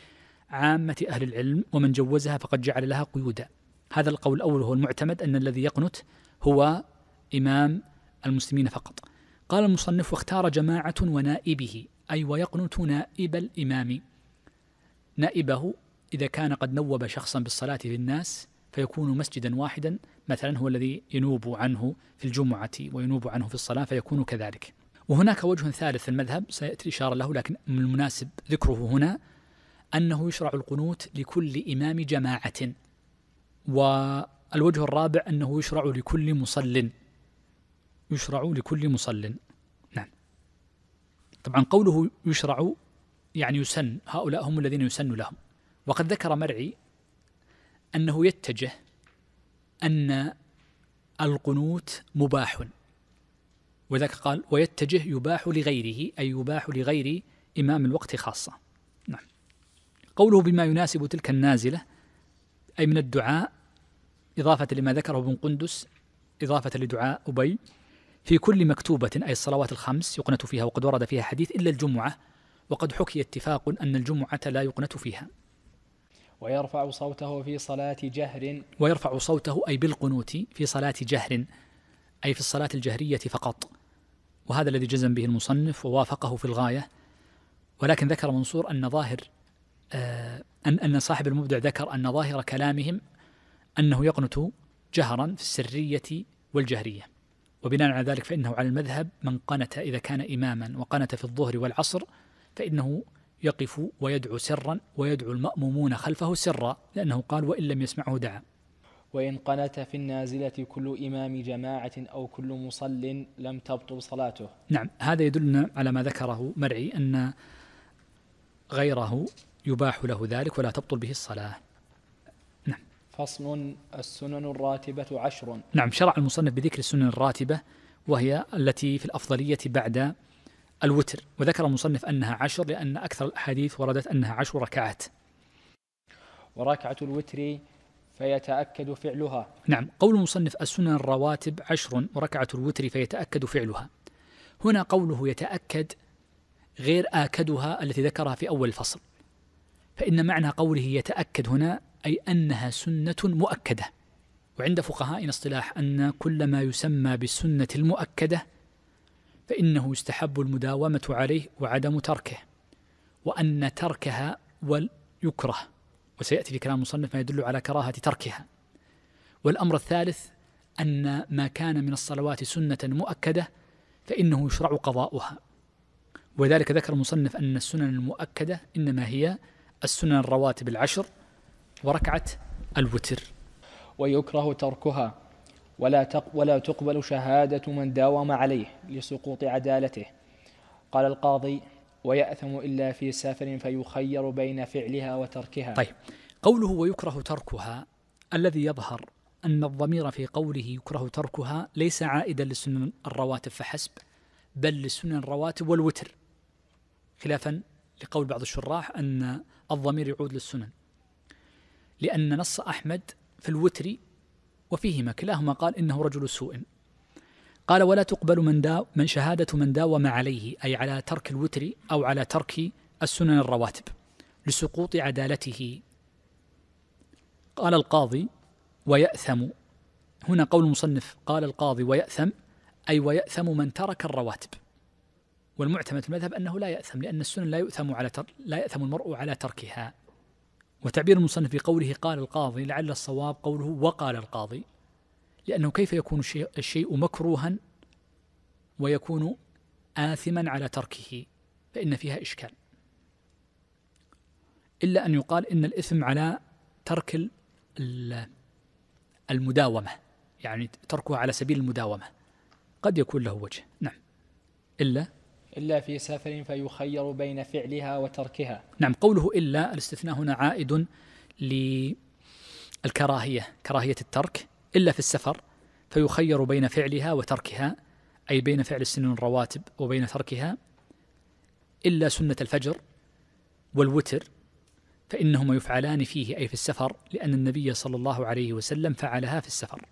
عامة أهل العلم ومن جوزها فقد جعل لها قيودا هذا القول الأول هو المعتمد أن الذي يقنت هو إمام المسلمين فقط قال المصنف واختار جماعة ونائبه أي ويقنت نائب الإمام نائبه إذا كان قد نوب شخصا بالصلاة للناس فيكون مسجدا واحدا مثلا هو الذي ينوب عنه في الجمعة وينوب عنه في الصلاة فيكون كذلك وهناك وجه ثالث في المذهب سيأتي الإشارة له لكن من المناسب ذكره هنا أنه يشرع القنوت لكل إمام جماعة والوجه الرابع أنه يشرع لكل مصل يشرع لكل مصل نعم طبعا قوله يشرع يعني يسن هؤلاء هم الذين يسن لهم وقد ذكر مرعي أنه يتجه أن القنوت مباح وذلك قال ويتجه يباح لغيره أي يباح لغير إمام الوقت خاصة نعم قوله بما يناسب تلك النازلة أي من الدعاء إضافة لما ذكره ابن قندس إضافة لدعاء أبي في كل مكتوبة أي الصلوات الخمس يقنت فيها وقد ورد فيها حديث إلا الجمعة وقد حكي اتفاق أن الجمعة لا يقنت فيها ويرفع صوته في صلاة جهر ويرفع صوته أي بالقنوت في صلاة جهر أي في الصلاة الجهرية فقط وهذا الذي جزم به المصنف ووافقه في الغاية ولكن ذكر منصور أن ظاهر آه، أن أن صاحب المبدع ذكر أن ظاهر كلامهم أنه يقنت جهرا في السرية والجهرية وبناء على ذلك فإنه على المذهب من قنت إذا كان إماما وقنت في الظهر والعصر فإنه يقف ويدعو سرا ويدعو المأمومون خلفه سرا لأنه قال وإن لم يسمعه دعا وإن قنت في النازلة كل إمام جماعة أو كل مصل لم تبطل صلاته نعم هذا يدلنا على ما ذكره مرعي أن غيره يباح له ذلك ولا تبطل به الصلاة نعم فصل السنن الراتبة عشر نعم شرع المصنف بذكر السنن الراتبة وهي التي في الأفضلية بعد الوتر وذكر المصنف أنها عشر لأن أكثر الأحاديث وردت أنها عشر ركعات وركعة الوتر فيتأكد فعلها نعم قول المصنف السنن الرواتب عشر وركعة الوتر فيتأكد فعلها هنا قوله يتأكد غير آكدها التي ذكرها في أول الفصل فإن معنى قوله يتأكد هنا أي أنها سنة مؤكدة وعند فقهائنا اصطلاح أن كل ما يسمى بالسنة المؤكدة فإنه يستحب المداومة عليه وعدم تركه وأن تركها يكره وسيأتي في كلام المصنف ما يدل على كراهة تركها والأمر الثالث أن ما كان من الصلوات سنة مؤكدة فإنه يشرع قضاؤها وذلك ذكر المصنف أن السنن المؤكدة إنما هي السنن الرواتب العشر وركعة الوتر ويكره تركها ولا, تق ولا تقبل شهادة من داوم عليه لسقوط عدالته قال القاضي ويأثم إلا في سفر فيخير بين فعلها وتركها طيب قوله ويكره تركها الذي يظهر أن الضمير في قوله يكره تركها ليس عائدا لسنن الرواتب فحسب بل لسنن الرواتب والوتر خلافا لقول بعض الشراح أن الضمير يعود للسنن لأن نص أحمد في الوتر وفيهما كلاهما قال إنه رجل سوء قال ولا تقبل من دا من شهادة من داوم عليه أي على ترك الوتر أو على ترك السنن الرواتب لسقوط عدالته قال القاضي ويأثم هنا قول المصنف قال القاضي ويأثم أي ويأثم من ترك الرواتب والمعتمد في المذهب أنه لا يأثم لأن السنن لا يؤثم على تر... لا يأثم المرء على تركها وتعبير المصنف بقوله قال القاضي لعل الصواب قوله وقال القاضي لأنه كيف يكون الشيء مكروها ويكون آثما على تركه فإن فيها إشكال إلا أن يقال إن الإثم على ترك المداومة يعني تركها على سبيل المداومة قد يكون له وجه نعم إلا إلا في سفر فيخير بين فعلها وتركها نعم قوله إلا الاستثناء هنا عائد للكراهية كراهية الترك إلا في السفر فيخير بين فعلها وتركها أي بين فعل السنن الرواتب وبين تركها إلا سنة الفجر والوتر فإنهما يفعلان فيه أي في السفر لأن النبي صلى الله عليه وسلم فعلها في السفر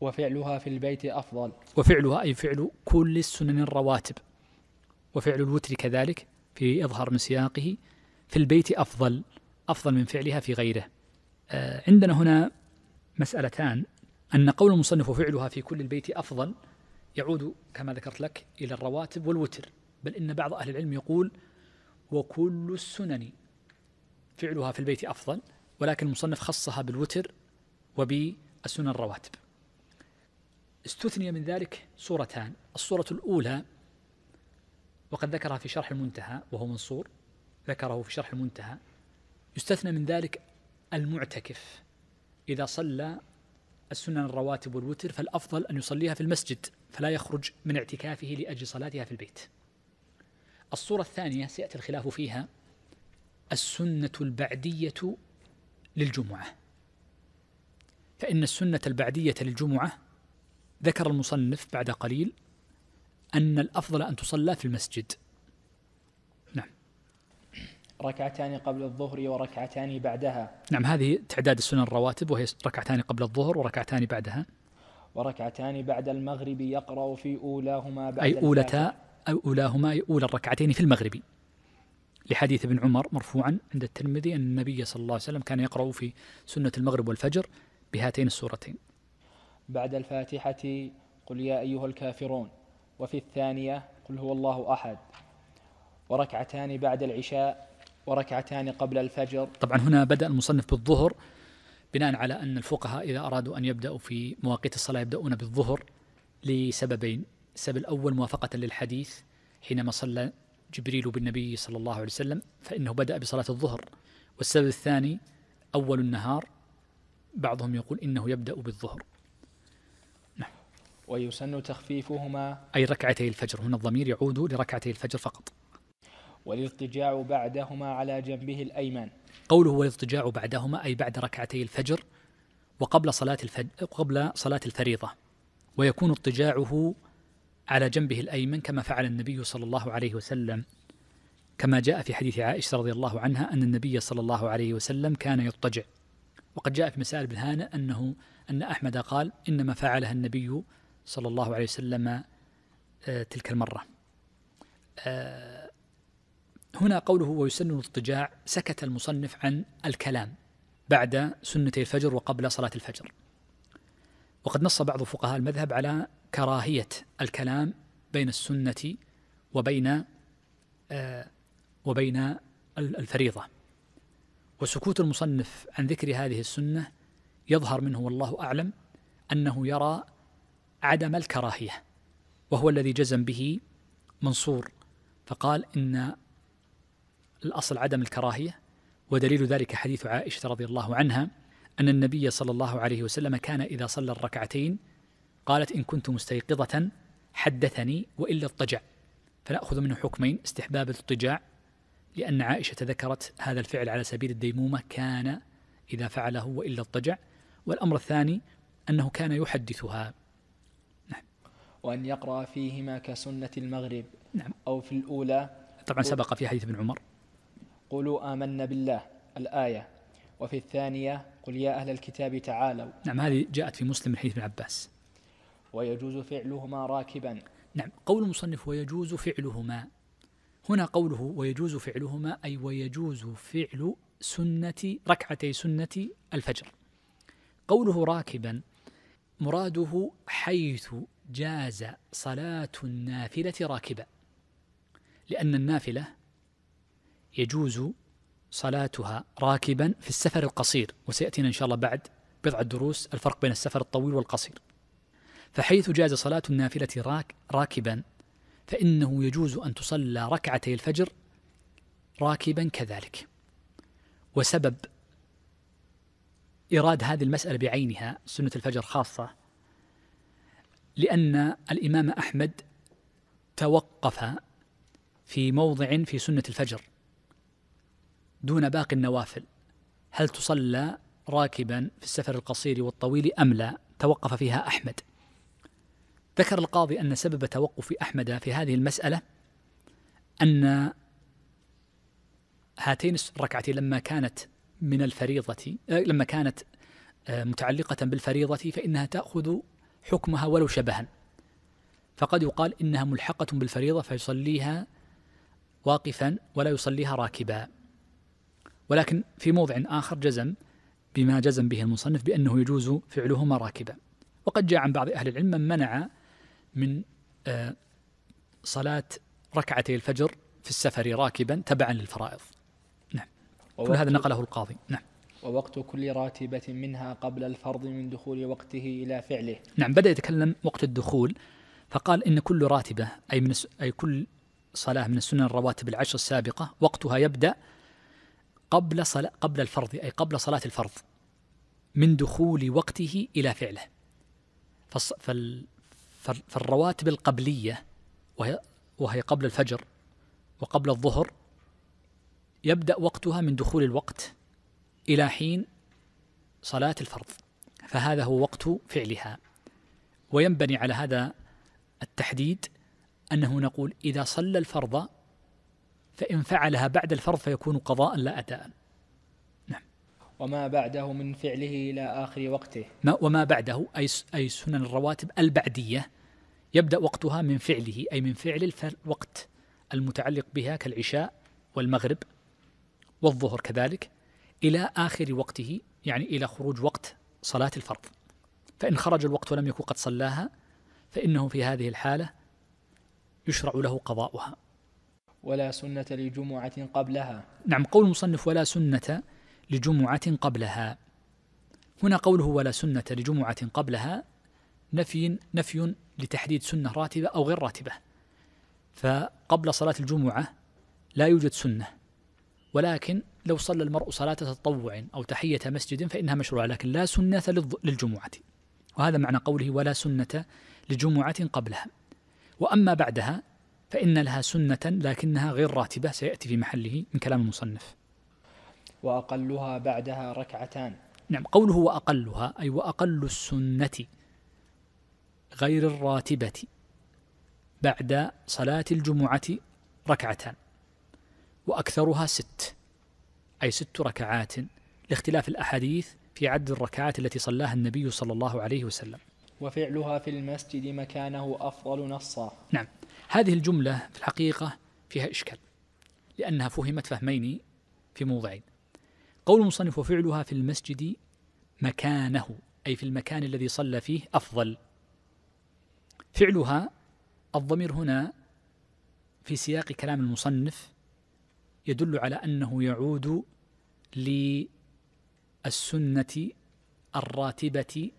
وفعلها في البيت أفضل وفعلها أي فعل كل السنن الرواتب وفعل الوتر كذلك في إظهار من سياقه في البيت أفضل أفضل من فعلها في غيره آه، عندنا هنا مسألتان أن قول المصنف وفعلها في كل البيت أفضل يعود كما ذكرت لك إلى الرواتب والوتر بل إن بعض أهل العلم يقول وكل السنن فعلها في البيت أفضل ولكن المصنف خصها بالوتر وبالسنن الرواتب استثني من ذلك صورتان الصورة الأولى وقد ذكرها في شرح المنتهى وهو منصور ذكره في شرح المنتهى يستثنى من ذلك المعتكف إذا صلى السنن الرواتب والوتر فالأفضل أن يصليها في المسجد فلا يخرج من اعتكافه لأجل صلاتها في البيت الصورة الثانية سيأتي الخلاف فيها السنة البعدية للجمعة فإن السنة البعدية للجمعة ذكر المصنف بعد قليل أن الأفضل أن تصلى في المسجد نعم ركعتان قبل الظهر وركعتان بعدها نعم هذه تعداد السنن الرواتب وهي ركعتان قبل الظهر وركعتان بعدها وركعتان بعد المغرب يقرأ في أولاهما بعد أي أولتا أو أولاهما أي أولى الركعتين في المغرب لحديث ابن عمر مرفوعا عند الترمذي أن النبي صلى الله عليه وسلم كان يقرأ في سنة المغرب والفجر بهاتين السورتين بعد الفاتحة قل يا أيها الكافرون وفي الثانية قل هو الله أحد وركعتان بعد العشاء وركعتان قبل الفجر طبعا هنا بدأ المصنف بالظهر بناء على أن الفقهاء إذا أرادوا أن يبدأوا في مواقيت الصلاة يبدأون بالظهر لسببين السبب الأول موافقة للحديث حينما صلى جبريل بالنبي صلى الله عليه وسلم فإنه بدأ بصلاة الظهر والسبب الثاني أول النهار بعضهم يقول إنه يبدأ بالظهر ويسن تخفيفهما أي ركعتي الفجر هنا الضمير يعود لركعتي الفجر فقط والاضطجاع بعدهما على جنبه الأيمن قوله والاضطجاع بعدهما أي بعد ركعتي الفجر وقبل صلاة الفج... قبل صلاة الفريضة ويكون اضطجاعه على جنبه الأيمن كما فعل النبي صلى الله عليه وسلم كما جاء في حديث عائشة رضي الله عنها أن النبي صلى الله عليه وسلم كان يضطجع وقد جاء في مسائل بالهانة أنه أن أحمد قال إنما فعلها النبي صلى الله عليه وسلم آه، تلك المرة آه، هنا قوله ويسن الاضطجاع سكت المصنف عن الكلام بعد سنتي الفجر وقبل صلاة الفجر وقد نص بعض فقهاء المذهب على كراهية الكلام بين السنة وبين آه، وبين الفريضة وسكوت المصنف عن ذكر هذه السنة يظهر منه والله أعلم أنه يرى عدم الكراهية وهو الذي جزم به منصور فقال إن الأصل عدم الكراهية ودليل ذلك حديث عائشة رضي الله عنها أن النبي صلى الله عليه وسلم كان إذا صلى الركعتين قالت إن كنت مستيقظة حدثني وإلا اضطجع فنأخذ منه حكمين استحباب الاضطجاع لأن عائشة ذكرت هذا الفعل على سبيل الديمومة كان إذا فعله وإلا اضطجع والأمر الثاني أنه كان يحدثها وأن يقرأ فيهما كسنة المغرب نعم أو في الأولى طبعا سبق في حديث ابن عمر قولوا آمنا بالله الآية وفي الثانية قل يا أهل الكتاب تعالوا نعم هذه جاءت في مسلم من حديث ابن عباس ويجوز فعلهما راكبا نعم قول المصنف ويجوز فعلهما هنا قوله ويجوز فعلهما أي ويجوز فعل سنة ركعتي سنة الفجر قوله راكبا مراده حيث جاز صلاة النافلة راكبا لأن النافلة يجوز صلاتها راكبا في السفر القصير وسيأتينا إن شاء الله بعد بضع دروس الفرق بين السفر الطويل والقصير فحيث جاز صلاة النافلة راك راكبا فإنه يجوز أن تصلى ركعتي الفجر راكبا كذلك وسبب إيراد هذه المسألة بعينها سنة الفجر خاصة لأن الإمام أحمد توقف في موضع في سنة الفجر دون باقي النوافل هل تصلى راكبا في السفر القصير والطويل أم لا توقف فيها أحمد ذكر القاضي أن سبب توقف أحمد في هذه المسألة أن هاتين الركعتين لما كانت من الفريضة لما كانت متعلقة بالفريضة فإنها تأخذ حكمها ولو شبها فقد يقال إنها ملحقة بالفريضة فيصليها واقفا ولا يصليها راكبا ولكن في موضع آخر جزم بما جزم به المصنف بأنه يجوز فعلهما راكبا وقد جاء عن بعض أهل العلم من منع من آه، صلاة ركعتي الفجر في السفر راكبا تبعا للفرائض نعم كل هذا نقله القاضي نعم ووقت كل راتبة منها قبل الفرض من دخول وقته إلى فعله نعم بدأ يتكلم وقت الدخول فقال إن كل راتبة أي, من أي كل صلاة من السنن الرواتب العشر السابقة وقتها يبدأ قبل صلاة قبل الفرض أي قبل صلاة الفرض من دخول وقته إلى فعله فال فالرواتب القبلية وهي وهي قبل الفجر وقبل الظهر يبدأ وقتها من دخول الوقت إلى حين صلاة الفرض فهذا هو وقت فعلها وينبني على هذا التحديد أنه نقول إذا صلى الفرض فإن فعلها بعد الفرض فيكون قضاء لا أداء نعم وما بعده من فعله إلى آخر وقته ما وما بعده أي أي سنن الرواتب البعدية يبدأ وقتها من فعله أي من فعل الوقت المتعلق بها كالعشاء والمغرب والظهر كذلك إلى آخر وقته يعني إلى خروج وقت صلاة الفرض فإن خرج الوقت ولم يكن قد صلاها فإنه في هذه الحالة يشرع له قضاؤها ولا سنة لجمعة قبلها نعم قول المصنف ولا سنة لجمعة قبلها هنا قوله ولا سنة لجمعة قبلها نفي نفي لتحديد سنة راتبة أو غير راتبة فقبل صلاة الجمعة لا يوجد سنة ولكن لو صلى المرء صلاة تطوع أو تحية مسجد فإنها مشروعة لكن لا سنة للجمعة وهذا معنى قوله ولا سنة لجمعة قبلها وأما بعدها فإن لها سنة لكنها غير راتبة سيأتي في محله من كلام المصنف وأقلها بعدها ركعتان نعم قوله وأقلها أي وأقل السنة غير الراتبة بعد صلاة الجمعة ركعتان وأكثرها ست أي ست ركعات لاختلاف الأحاديث في عدد الركعات التي صلاها النبي صلى الله عليه وسلم وفعلها في المسجد مكانه أفضل نصا نعم هذه الجملة في الحقيقة فيها إشكال لأنها فهمت فهمين في موضعين قول المصنف وفعلها في المسجد مكانه أي في المكان الذي صلى فيه أفضل فعلها الضمير هنا في سياق كلام المصنف يدل على أنه يعود للسنة الراتبة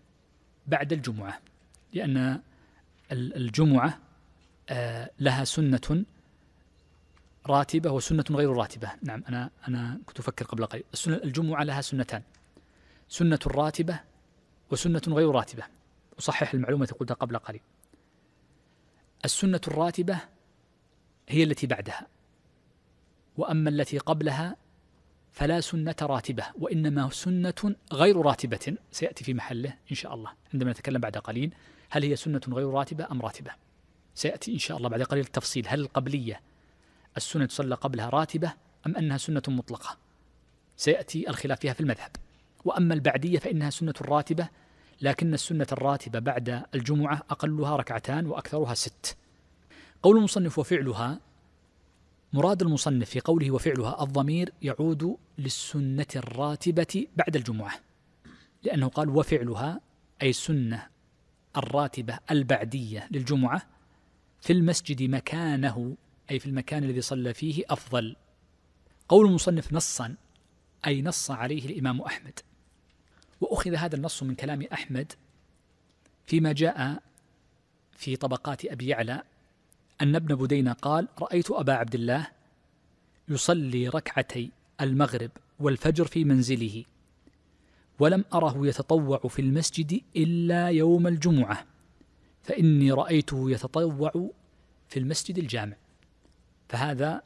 بعد الجمعة لأن الجمعة آه، لها سنة راتبة وسنة غير راتبة نعم أنا أنا كنت أفكر قبل قليل السنة الجمعة لها سنتان سنة راتبة وسنة غير راتبة أصحح المعلومة قلتها قبل قليل السنة الراتبة هي التي بعدها واما التي قبلها فلا سنة راتبة وإنما سنة غير راتبة سيأتي في محله إن شاء الله عندما نتكلم بعد قليل هل هي سنة غير راتبة أم راتبة سيأتي إن شاء الله بعد قليل التفصيل هل القبلية السنة تصلى قبلها راتبة أم أنها سنة مطلقة سيأتي الخلاف فيها في المذهب وأما البعدية فإنها سنة راتبة لكن السنة الراتبة بعد الجمعة أقلها ركعتان وأكثرها ست قول المصنف وفعلها مراد المصنف في قوله وفعلها الضمير يعود للسنة الراتبة بعد الجمعة لأنه قال وفعلها أي السنة الراتبة البعدية للجمعة في المسجد مكانه أي في المكان الذي صلى فيه أفضل قول المصنف نصا أي نص عليه الإمام أحمد وأخذ هذا النص من كلام أحمد فيما جاء في طبقات أبي يعلى أن ابن بدينة قال رأيت أبا عبد الله يصلي ركعتي المغرب والفجر في منزله ولم أره يتطوع في المسجد إلا يوم الجمعة فإني رأيته يتطوع في المسجد الجامع فهذا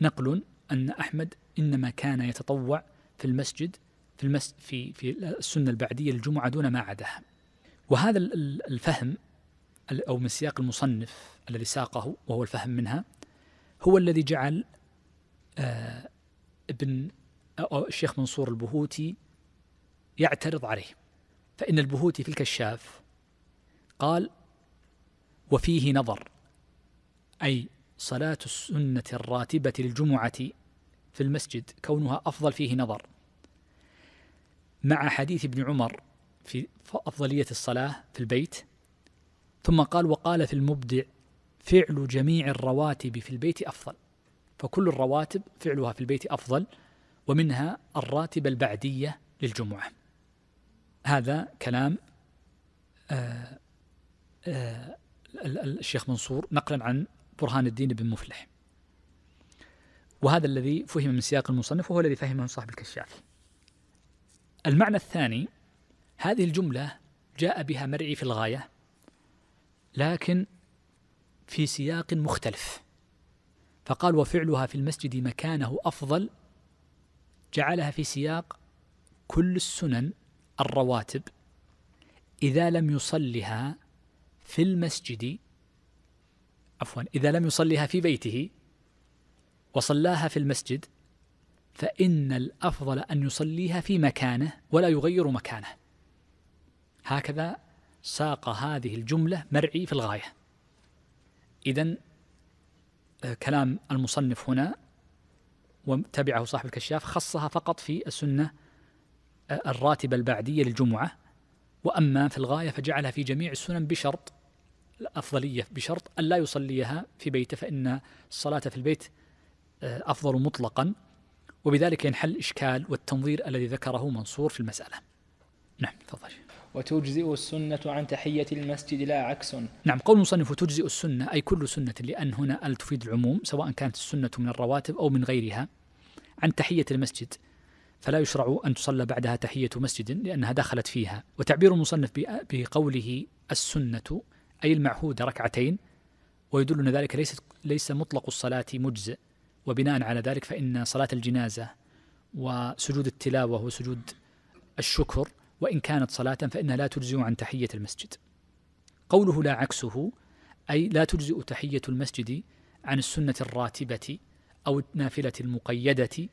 نقل أن أحمد إنما كان يتطوع في المسجد في, المس في, في السنة البعدية الجمعة دون ما عداها وهذا الفهم أو من سياق المصنف الذي ساقه وهو الفهم منها هو الذي جعل آه، ابن الشيخ منصور البهوتي يعترض عليه فإن البهوتي في الكشاف قال وفيه نظر أي صلاة السنة الراتبة للجمعة في المسجد كونها أفضل فيه نظر مع حديث ابن عمر في أفضلية الصلاة في البيت ثم قال وقال في المبدع فعل جميع الرواتب في البيت أفضل فكل الرواتب فعلها في البيت أفضل ومنها الراتب البعدية للجمعة هذا كلام آآ آه، آآ آه، الشيخ منصور نقلا عن برهان الدين بن مفلح وهذا الذي فهم من سياق المصنف وهو الذي فهمه صاحب الكشاف المعنى الثاني هذه الجملة جاء بها مرعي في الغاية لكن في سياق مختلف فقال وفعلها في المسجد مكانه افضل جعلها في سياق كل السنن الرواتب اذا لم يصلها في المسجد عفوا اذا لم يصلها في بيته وصلاها في المسجد فان الافضل ان يصليها في مكانه ولا يغير مكانه هكذا ساق هذه الجملة مرعي في الغاية إذا آه، كلام المصنف هنا وتبعه صاحب الكشاف خصها فقط في السنة آه، الراتبة البعدية للجمعة وأما في الغاية فجعلها في جميع السنن بشرط الأفضلية بشرط أن لا يصليها في بيته فإن الصلاة في البيت آه، أفضل مطلقا وبذلك ينحل الإشكال والتنظير الذي ذكره منصور في المسألة نعم تفضل وتجزئ السنة عن تحية المسجد لا عكس نعم قول المصنف تجزئ السنة أي كل سنة لأن هنا أل تفيد العموم سواء كانت السنة من الرواتب أو من غيرها عن تحية المسجد فلا يشرع أن تصلى بعدها تحية مسجد لأنها دخلت فيها وتعبير المصنف بقوله السنة أي المعهودة ركعتين ويدل أن ذلك ليس, ليس مطلق الصلاة مجزئ وبناء على ذلك فإن صلاة الجنازة وسجود التلاوة وسجود الشكر وإن كانت صلاة فإنها لا تجزئ عن تحية المسجد قوله لا عكسه أي لا تجزئ تحية المسجد عن السنة الراتبة أو النافلة المقيدة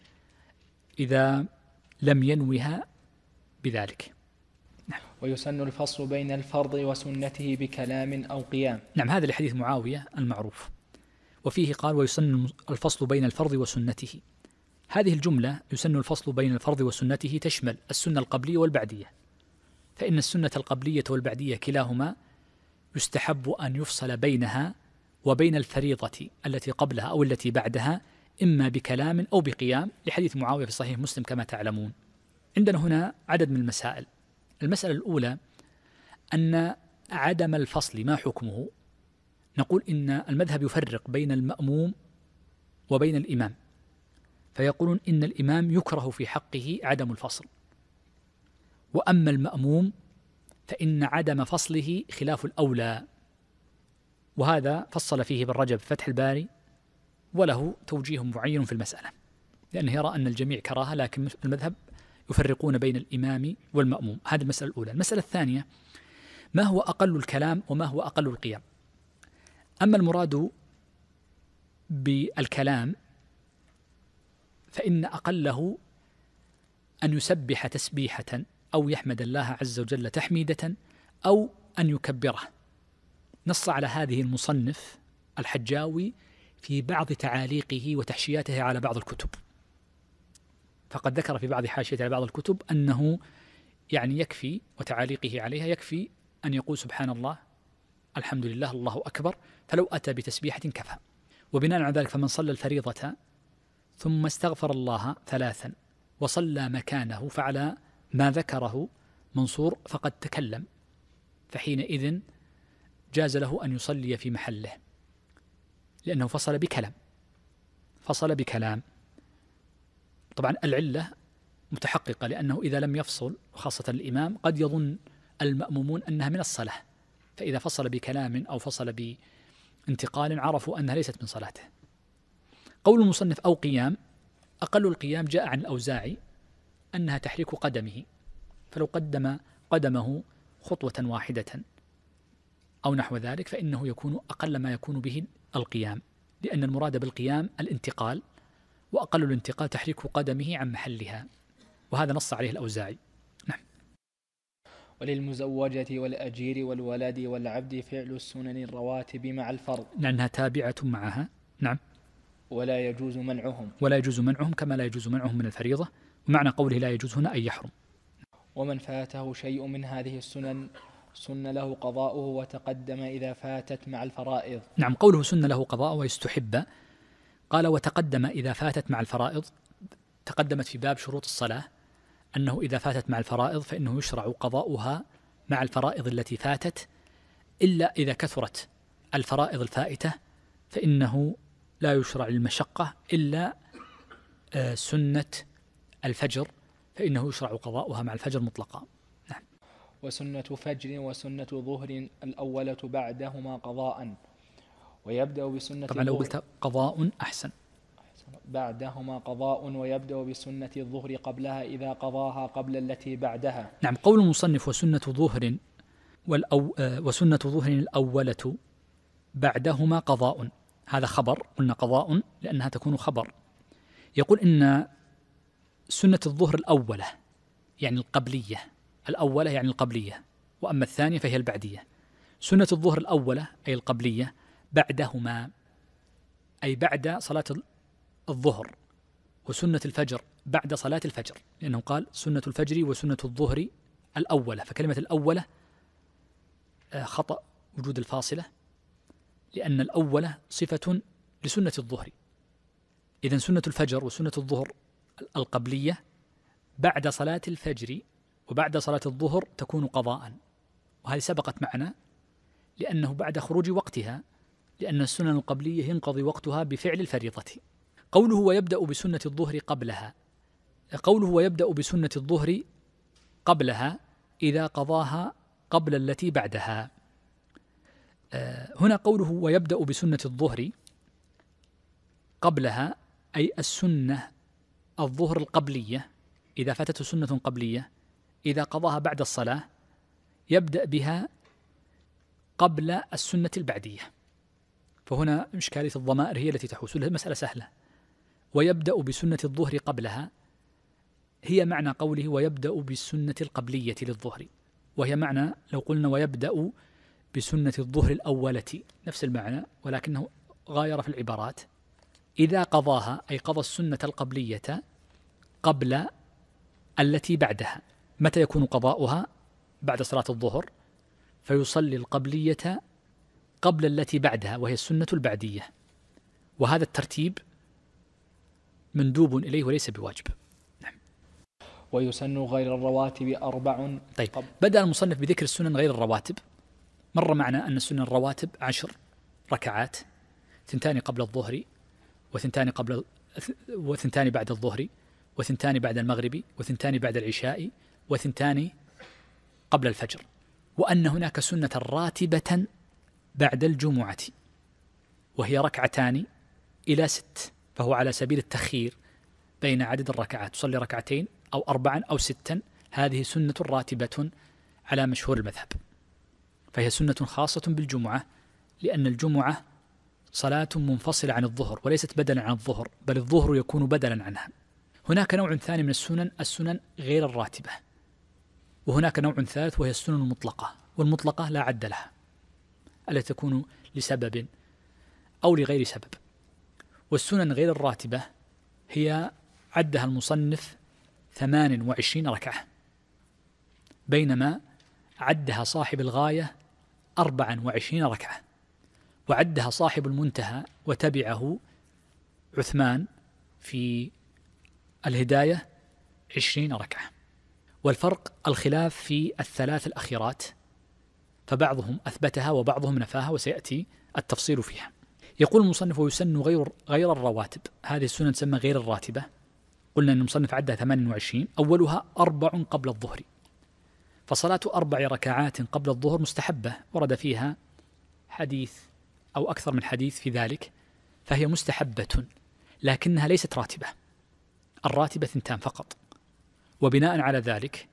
إذا لم ينوها بذلك نعم. ويسن الفصل بين الفرض وسنته بكلام أو قيام نعم هذا لحديث معاوية المعروف وفيه قال ويسن الفصل بين الفرض وسنته هذه الجملة يسن الفصل بين الفرض وسنته تشمل السنة القبلية والبعدية فإن السنة القبلية والبعدية كلاهما يستحب أن يفصل بينها وبين الفريضة التي قبلها أو التي بعدها إما بكلام أو بقيام لحديث معاوية في صحيح مسلم كما تعلمون عندنا هنا عدد من المسائل المسألة الأولى أن عدم الفصل ما حكمه نقول إن المذهب يفرق بين المأموم وبين الإمام فيقولون إن الإمام يكره في حقه عدم الفصل وأما المأموم فإن عدم فصله خلاف الأولى وهذا فصل فيه ابن رجب فتح الباري وله توجيه معين في المسألة لأنه يرى أن الجميع كراهة لكن المذهب يفرقون بين الإمام والمأموم هذه المسألة الأولى المسألة الثانية ما هو أقل الكلام وما هو أقل القيام أما المراد بالكلام فإن أقله أن يسبح تسبيحة أو يحمد الله عز وجل تحميدة أو أن يكبره نص على هذه المصنف الحجاوي في بعض تعاليقه وتحشياته على بعض الكتب فقد ذكر في بعض حاشيته على بعض الكتب أنه يعني يكفي وتعاليقه عليها يكفي أن يقول سبحان الله الحمد لله الله أكبر فلو أتى بتسبيحة كفى وبناء على ذلك فمن صلى الفريضة ثم استغفر الله ثلاثا وصلى مكانه فعلى ما ذكره منصور فقد تكلم فحينئذ جاز له أن يصلي في محله لأنه فصل بكلام فصل بكلام طبعا العلة متحققة لأنه إذا لم يفصل وخاصة الإمام قد يظن المأمومون أنها من الصلاة فإذا فصل بكلام أو فصل بانتقال عرفوا أنها ليست من صلاته قول المصنف أو قيام أقل القيام جاء عن الأوزاعي أنها تحريك قدمه فلو قدم قدمه خطوة واحدة أو نحو ذلك فإنه يكون أقل ما يكون به القيام لأن المراد بالقيام الانتقال وأقل الانتقال تحريك قدمه عن محلها وهذا نص عليه الأوزاعي نعم وللمزوجة والأجير والولد والعبد فعل السنن الرواتب مع الفرض لأنها تابعة معها نعم ولا يجوز منعهم ولا يجوز منعهم كما لا يجوز منعهم من الفريضة ومعنى قوله لا يجوز هنا أن يحرم ومن فاته شيء من هذه السنن سن له قضاؤه وتقدم إذا فاتت مع الفرائض نعم قوله سن له قضاء ويستحب قال وتقدم إذا فاتت مع الفرائض تقدمت في باب شروط الصلاة أنه إذا فاتت مع الفرائض فإنه يشرع قضاؤها مع الفرائض التي فاتت إلا إذا كثرت الفرائض الفائتة فإنه لا يشرع المشقة إلا آه، سنة الفجر فإنه يشرع قضاؤها مع الفجر مطلقا نعم وسنة فجر وسنة ظهر الأولة بعدهما قضاء ويبدأ بسنة طبعا لو قلت قضاء أحسن بعدهما قضاء ويبدأ بسنة الظهر قبلها إذا قضاها قبل التي بعدها نعم قول المصنف وسنة ظهر والأو آه، وسنة ظهر الأولة بعدهما قضاء هذا خبر قلنا قضاء لأنها تكون خبر يقول إن سنة الظهر الأولة يعني القبلية الأولة يعني القبلية وأما الثانية فهي البعدية سنة الظهر الأولة أي القبلية بعدهما أي بعد صلاة الظهر وسنة الفجر بعد صلاة الفجر لأنه قال سنة الفجر وسنة الظهر الأولة فكلمة الأولة آه، خطأ وجود الفاصلة لأن الأول صفة لسنة الظهر إذا سنة الفجر وسنة الظهر القبلية بعد صلاة الفجر وبعد صلاة الظهر تكون قضاء وهذه سبقت معنا لأنه بعد خروج وقتها لأن السنن القبلية ينقضي وقتها بفعل الفريضة قوله ويبدأ بسنة الظهر قبلها قوله ويبدأ بسنة الظهر قبلها إذا قضاها قبل التي بعدها آه، هنا قوله ويبدأ بسنة الظهر قبلها أي السنة الظهر القبلية إذا فاتته سنة قبلية إذا قضاها بعد الصلاة يبدأ بها قبل السنة البعدية فهنا إشكالية الضمائر هي التي تحوس المسألة سهلة ويبدأ بسنة الظهر قبلها هي معنى قوله ويبدأ بالسنة القبلية للظهر وهي معنى لو قلنا ويبدأ بسنة الظهر الأولة نفس المعنى ولكنه غاير في العبارات إذا قضاها أي قضى السنة القبلية قبل التي بعدها متى يكون قضاؤها بعد صلاة الظهر فيصلي القبلية قبل التي بعدها وهي السنة البعدية وهذا الترتيب مندوب إليه وليس بواجب نعم. ويسن غير الرواتب أربع طيب بدأ المصنف بذكر السنن غير الرواتب مر معنا أن السنة الرواتب عشر ركعات ثنتان قبل الظهر وثنتان قبل وثنتان بعد الظهر وثنتان بعد المغرب وثنتان بعد العشاء وثنتان قبل الفجر وأن هناك سنة راتبة بعد الجمعة وهي ركعتان إلى ست فهو على سبيل التخيير بين عدد الركعات تصلي ركعتين أو أربعا أو ستا هذه سنة راتبة على مشهور المذهب فهي سنة خاصة بالجمعة لأن الجمعة صلاة منفصلة عن الظهر وليست بدلا عن الظهر بل الظهر يكون بدلا عنها هناك نوع ثاني من السنن السنن غير الراتبة وهناك نوع ثالث وهي السنن المطلقة والمطلقة لا عد لها التي تكون لسبب أو لغير سبب والسنن غير الراتبة هي عدها المصنف 28 ركعة بينما عدها صاحب الغاية وعشرين ركعة وعدها صاحب المنتهى وتبعه عثمان في الهداية عشرين ركعة والفرق الخلاف في الثلاث الأخيرات فبعضهم أثبتها وبعضهم نفاها وسيأتي التفصيل فيها يقول المصنف ويسن غير غير الرواتب هذه السنة تسمى غير الراتبة قلنا أن المصنف عدها 28 أولها أربع قبل الظهر فصلاة أربع ركعات قبل الظهر مستحبة ورد فيها حديث أو أكثر من حديث في ذلك فهي مستحبة لكنها ليست راتبة الراتبة ثنتان فقط وبناء على ذلك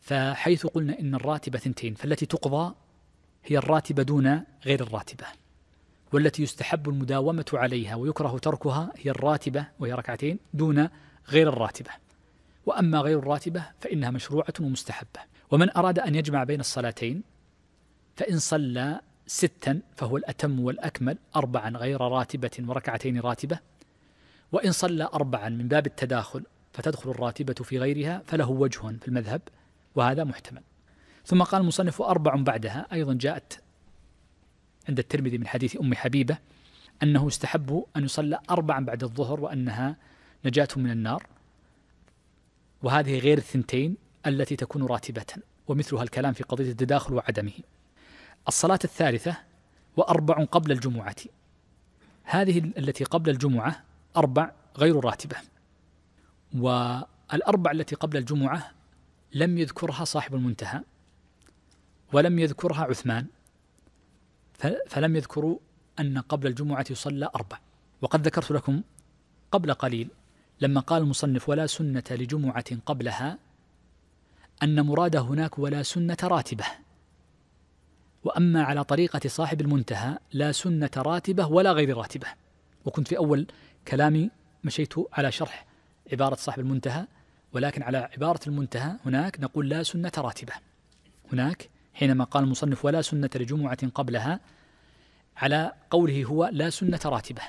فحيث قلنا إن الراتبة ثنتين فالتي تقضى هي الراتبة دون غير الراتبة والتي يستحب المداومة عليها ويكره تركها هي الراتبة وهي ركعتين دون غير الراتبة وأما غير الراتبة فإنها مشروعة ومستحبة ومن أراد أن يجمع بين الصلاتين فإن صلى ستا فهو الأتم والأكمل أربعا غير راتبة وركعتين راتبة وإن صلى أربعا من باب التداخل فتدخل الراتبة في غيرها فله وجه في المذهب وهذا محتمل ثم قال المصنف أربع بعدها أيضا جاءت عند الترمذي من حديث أم حبيبة أنه استحب أن يصلى أربعا بعد الظهر وأنها نجاة من النار وهذه غير الثنتين التي تكون راتبة ومثلها الكلام في قضية التداخل وعدمه الصلاة الثالثة وأربع قبل الجمعة هذه التي قبل الجمعة أربع غير راتبة والأربع التي قبل الجمعة لم يذكرها صاحب المنتهى ولم يذكرها عثمان فلم يذكروا أن قبل الجمعة يصلى أربع وقد ذكرت لكم قبل قليل لما قال المصنف ولا سنة لجمعة قبلها أن مراد هناك ولا سنة راتبة وأما على طريقة صاحب المنتهى لا سنة راتبة ولا غير راتبة وكنت في أول كلامي مشيت على شرح عبارة صاحب المنتهى ولكن على عبارة المنتهى هناك نقول لا سنة راتبة هناك حينما قال المصنف ولا سنة لجمعة قبلها على قوله هو لا سنة راتبة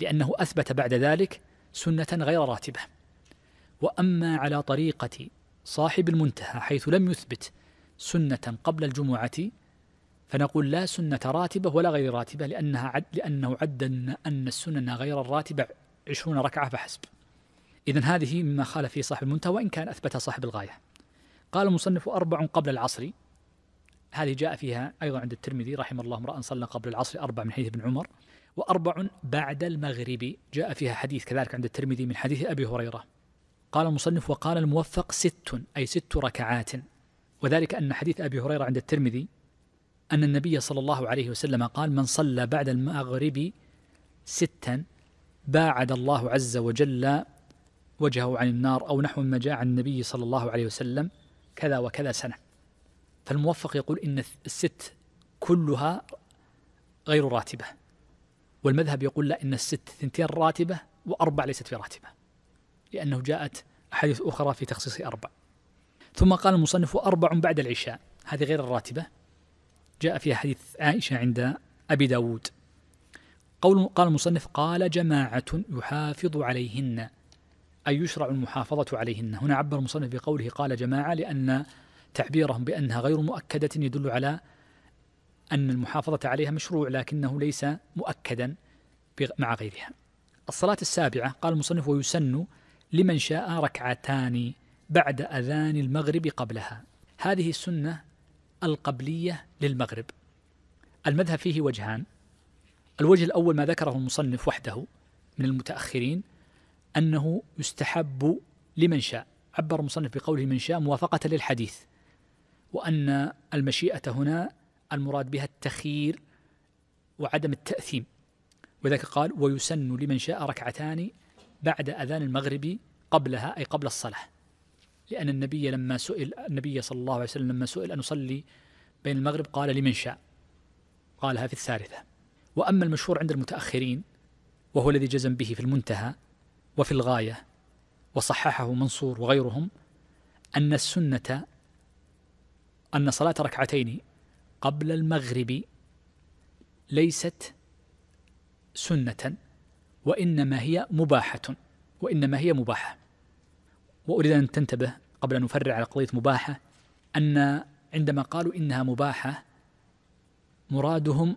لأنه أثبت بعد ذلك سنة غير راتبة وأما على طريقة صاحب المنتهى حيث لم يثبت سنة قبل الجمعة فنقول لا سنة راتبة ولا غير راتبة لأنها عد لأنه عد أن السنن غير الراتبة عشرون ركعة فحسب إذا هذه مما خالف فيه صاحب المنتهى وإن كان أثبت صاحب الغاية قال المصنف أربع قبل العصر هذه جاء فيها أيضا عند الترمذي رحمه الله امرأ صلى قبل العصر أربع من حديث ابن عمر وأربع بعد المغرب جاء فيها حديث كذلك عند الترمذي من حديث أبي هريرة قال المصنف وقال الموفق ست أي ست ركعات وذلك أن حديث أبي هريرة عند الترمذي أن النبي صلى الله عليه وسلم قال من صلى بعد المغرب ستا باعد الله عز وجل وجهه عن النار أو نحو ما جاء عن النبي صلى الله عليه وسلم كذا وكذا سنة فالموفق يقول إن الست كلها غير راتبة والمذهب يقول لا إن الست ثنتين راتبة وأربع ليست في راتبه لأنه جاءت أحاديث أخرى في تخصيص أربع ثم قال المصنف أربع بعد العشاء هذه غير الراتبة جاء فيها حديث عائشة عند أبي داود قول قال المصنف قال جماعة يحافظ عليهن أي يشرع المحافظة عليهن هنا عبر المصنف بقوله قال جماعة لأن تعبيرهم بأنها غير مؤكدة يدل على أن المحافظة عليها مشروع لكنه ليس مؤكدا مع غيرها الصلاة السابعة قال المصنف ويسن لمن شاء ركعتان بعد أذان المغرب قبلها هذه السنة القبلية للمغرب المذهب فيه وجهان الوجه الأول ما ذكره المصنف وحده من المتأخرين أنه يستحب لمن شاء عبر المصنف بقوله من شاء موافقة للحديث وأن المشيئة هنا المراد بها التخيير وعدم التأثيم وذلك قال ويسن لمن شاء ركعتان بعد أذان المغرب قبلها أي قبل الصلاة لأن النبي لما سئل النبي صلى الله عليه وسلم لما سئل أن أصلي بين المغرب قال لمن شاء قالها في الثالثة وأما المشهور عند المتأخرين وهو الذي جزم به في المنتهى وفي الغاية وصححه منصور وغيرهم أن السنة أن صلاة ركعتين قبل المغرب ليست سنة وإنما هي مباحة وإنما هي مباحة وأريد أن تنتبه قبل أن نفرع على قضية مباحة أن عندما قالوا إنها مباحة مرادهم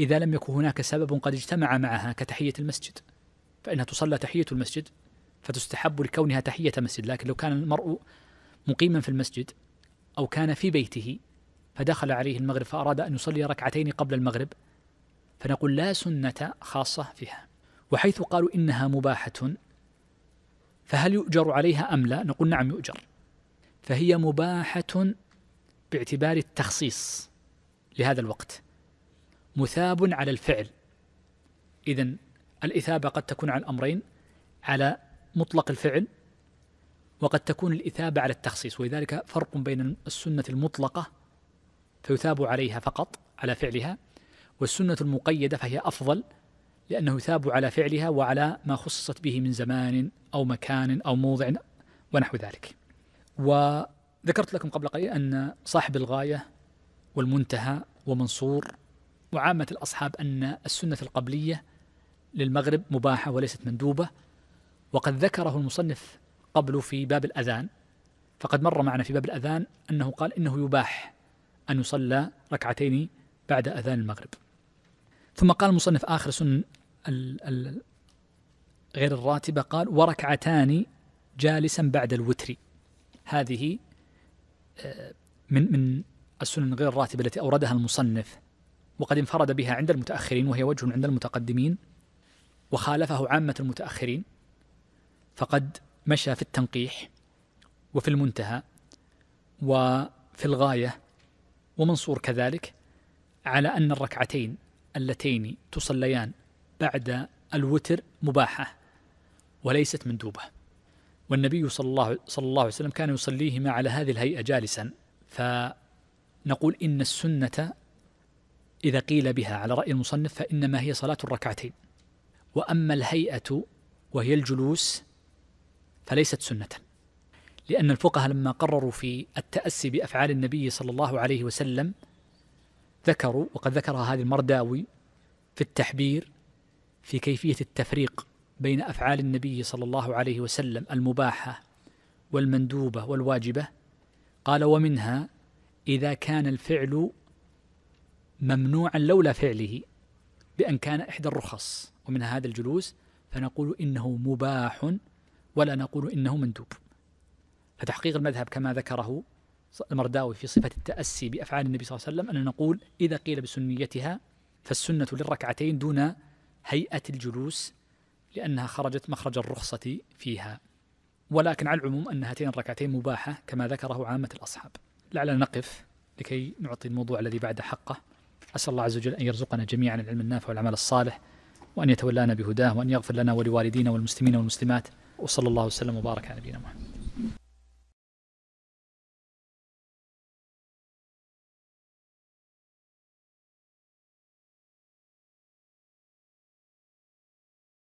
إذا لم يكن هناك سبب قد اجتمع معها كتحية المسجد فإنها تصلى تحية المسجد فتستحب لكونها تحية مسجد لكن لو كان المرء مقيما في المسجد أو كان في بيته فدخل عليه المغرب فأراد أن يصلي ركعتين قبل المغرب فنقول لا سنة خاصة فيها وحيث قالوا إنها مباحة فهل يؤجر عليها أم لا نقول نعم يؤجر فهي مباحة باعتبار التخصيص لهذا الوقت مثاب على الفعل إذا الإثابة قد تكون على الأمرين على مطلق الفعل وقد تكون الإثابة على التخصيص ولذلك فرق بين السنة المطلقة فيثاب عليها فقط على فعلها والسنة المقيدة فهي أفضل لأنه يثاب على فعلها وعلى ما خصصت به من زمان أو مكان أو موضع ونحو ذلك وذكرت لكم قبل قليل أن صاحب الغاية والمنتهى ومنصور وعامة الأصحاب أن السنة القبلية للمغرب مباحة وليست مندوبة وقد ذكره المصنف قبل في باب الأذان فقد مر معنا في باب الأذان أنه قال إنه يباح أن يصلى ركعتين بعد أذان المغرب ثم قال المصنف آخر سنن غير الراتبة قال وركعتان جالسا بعد الوتر هذه آه، من من السنن غير الراتبة التي أوردها المصنف وقد انفرد بها عند المتأخرين وهي وجه عند المتقدمين وخالفه عامة المتأخرين فقد مشى في التنقيح وفي المنتهى وفي الغاية ومنصور كذلك على أن الركعتين اللتين تصليان بعد الوتر مباحة وليست مندوبة والنبي صلى الله, صلى الله عليه وسلم كان يصليهما على هذه الهيئة جالسا فنقول إن السنة إذا قيل بها على رأي المصنف فإنما هي صلاة الركعتين وأما الهيئة وهي الجلوس فليست سنة لأن الفقهاء لما قرروا في التأسي بأفعال النبي صلى الله عليه وسلم ذكروا وقد ذكرها هذه المرداوي في التحبير في كيفيه التفريق بين افعال النبي صلى الله عليه وسلم المباحه والمندوبه والواجبه قال ومنها اذا كان الفعل ممنوعا لولا فعله بان كان احدى الرخص ومن هذا الجلوس فنقول انه مباح ولا نقول انه مندوب فتحقيق المذهب كما ذكره المرداوي في صفة التأسي بأفعال النبي صلى الله عليه وسلم أن نقول إذا قيل بسنيتها فالسنة للركعتين دون هيئة الجلوس لأنها خرجت مخرج الرخصة فيها ولكن على العموم أن هاتين الركعتين مباحة كما ذكره عامة الأصحاب لعلنا نقف لكي نعطي الموضوع الذي بعد حقه أسأل الله عز وجل أن يرزقنا جميعا العلم النافع والعمل الصالح وأن يتولانا بهداه وأن يغفر لنا ولوالدينا والمسلمين والمسلمات وصلى الله وسلم وبارك على نبينا محمد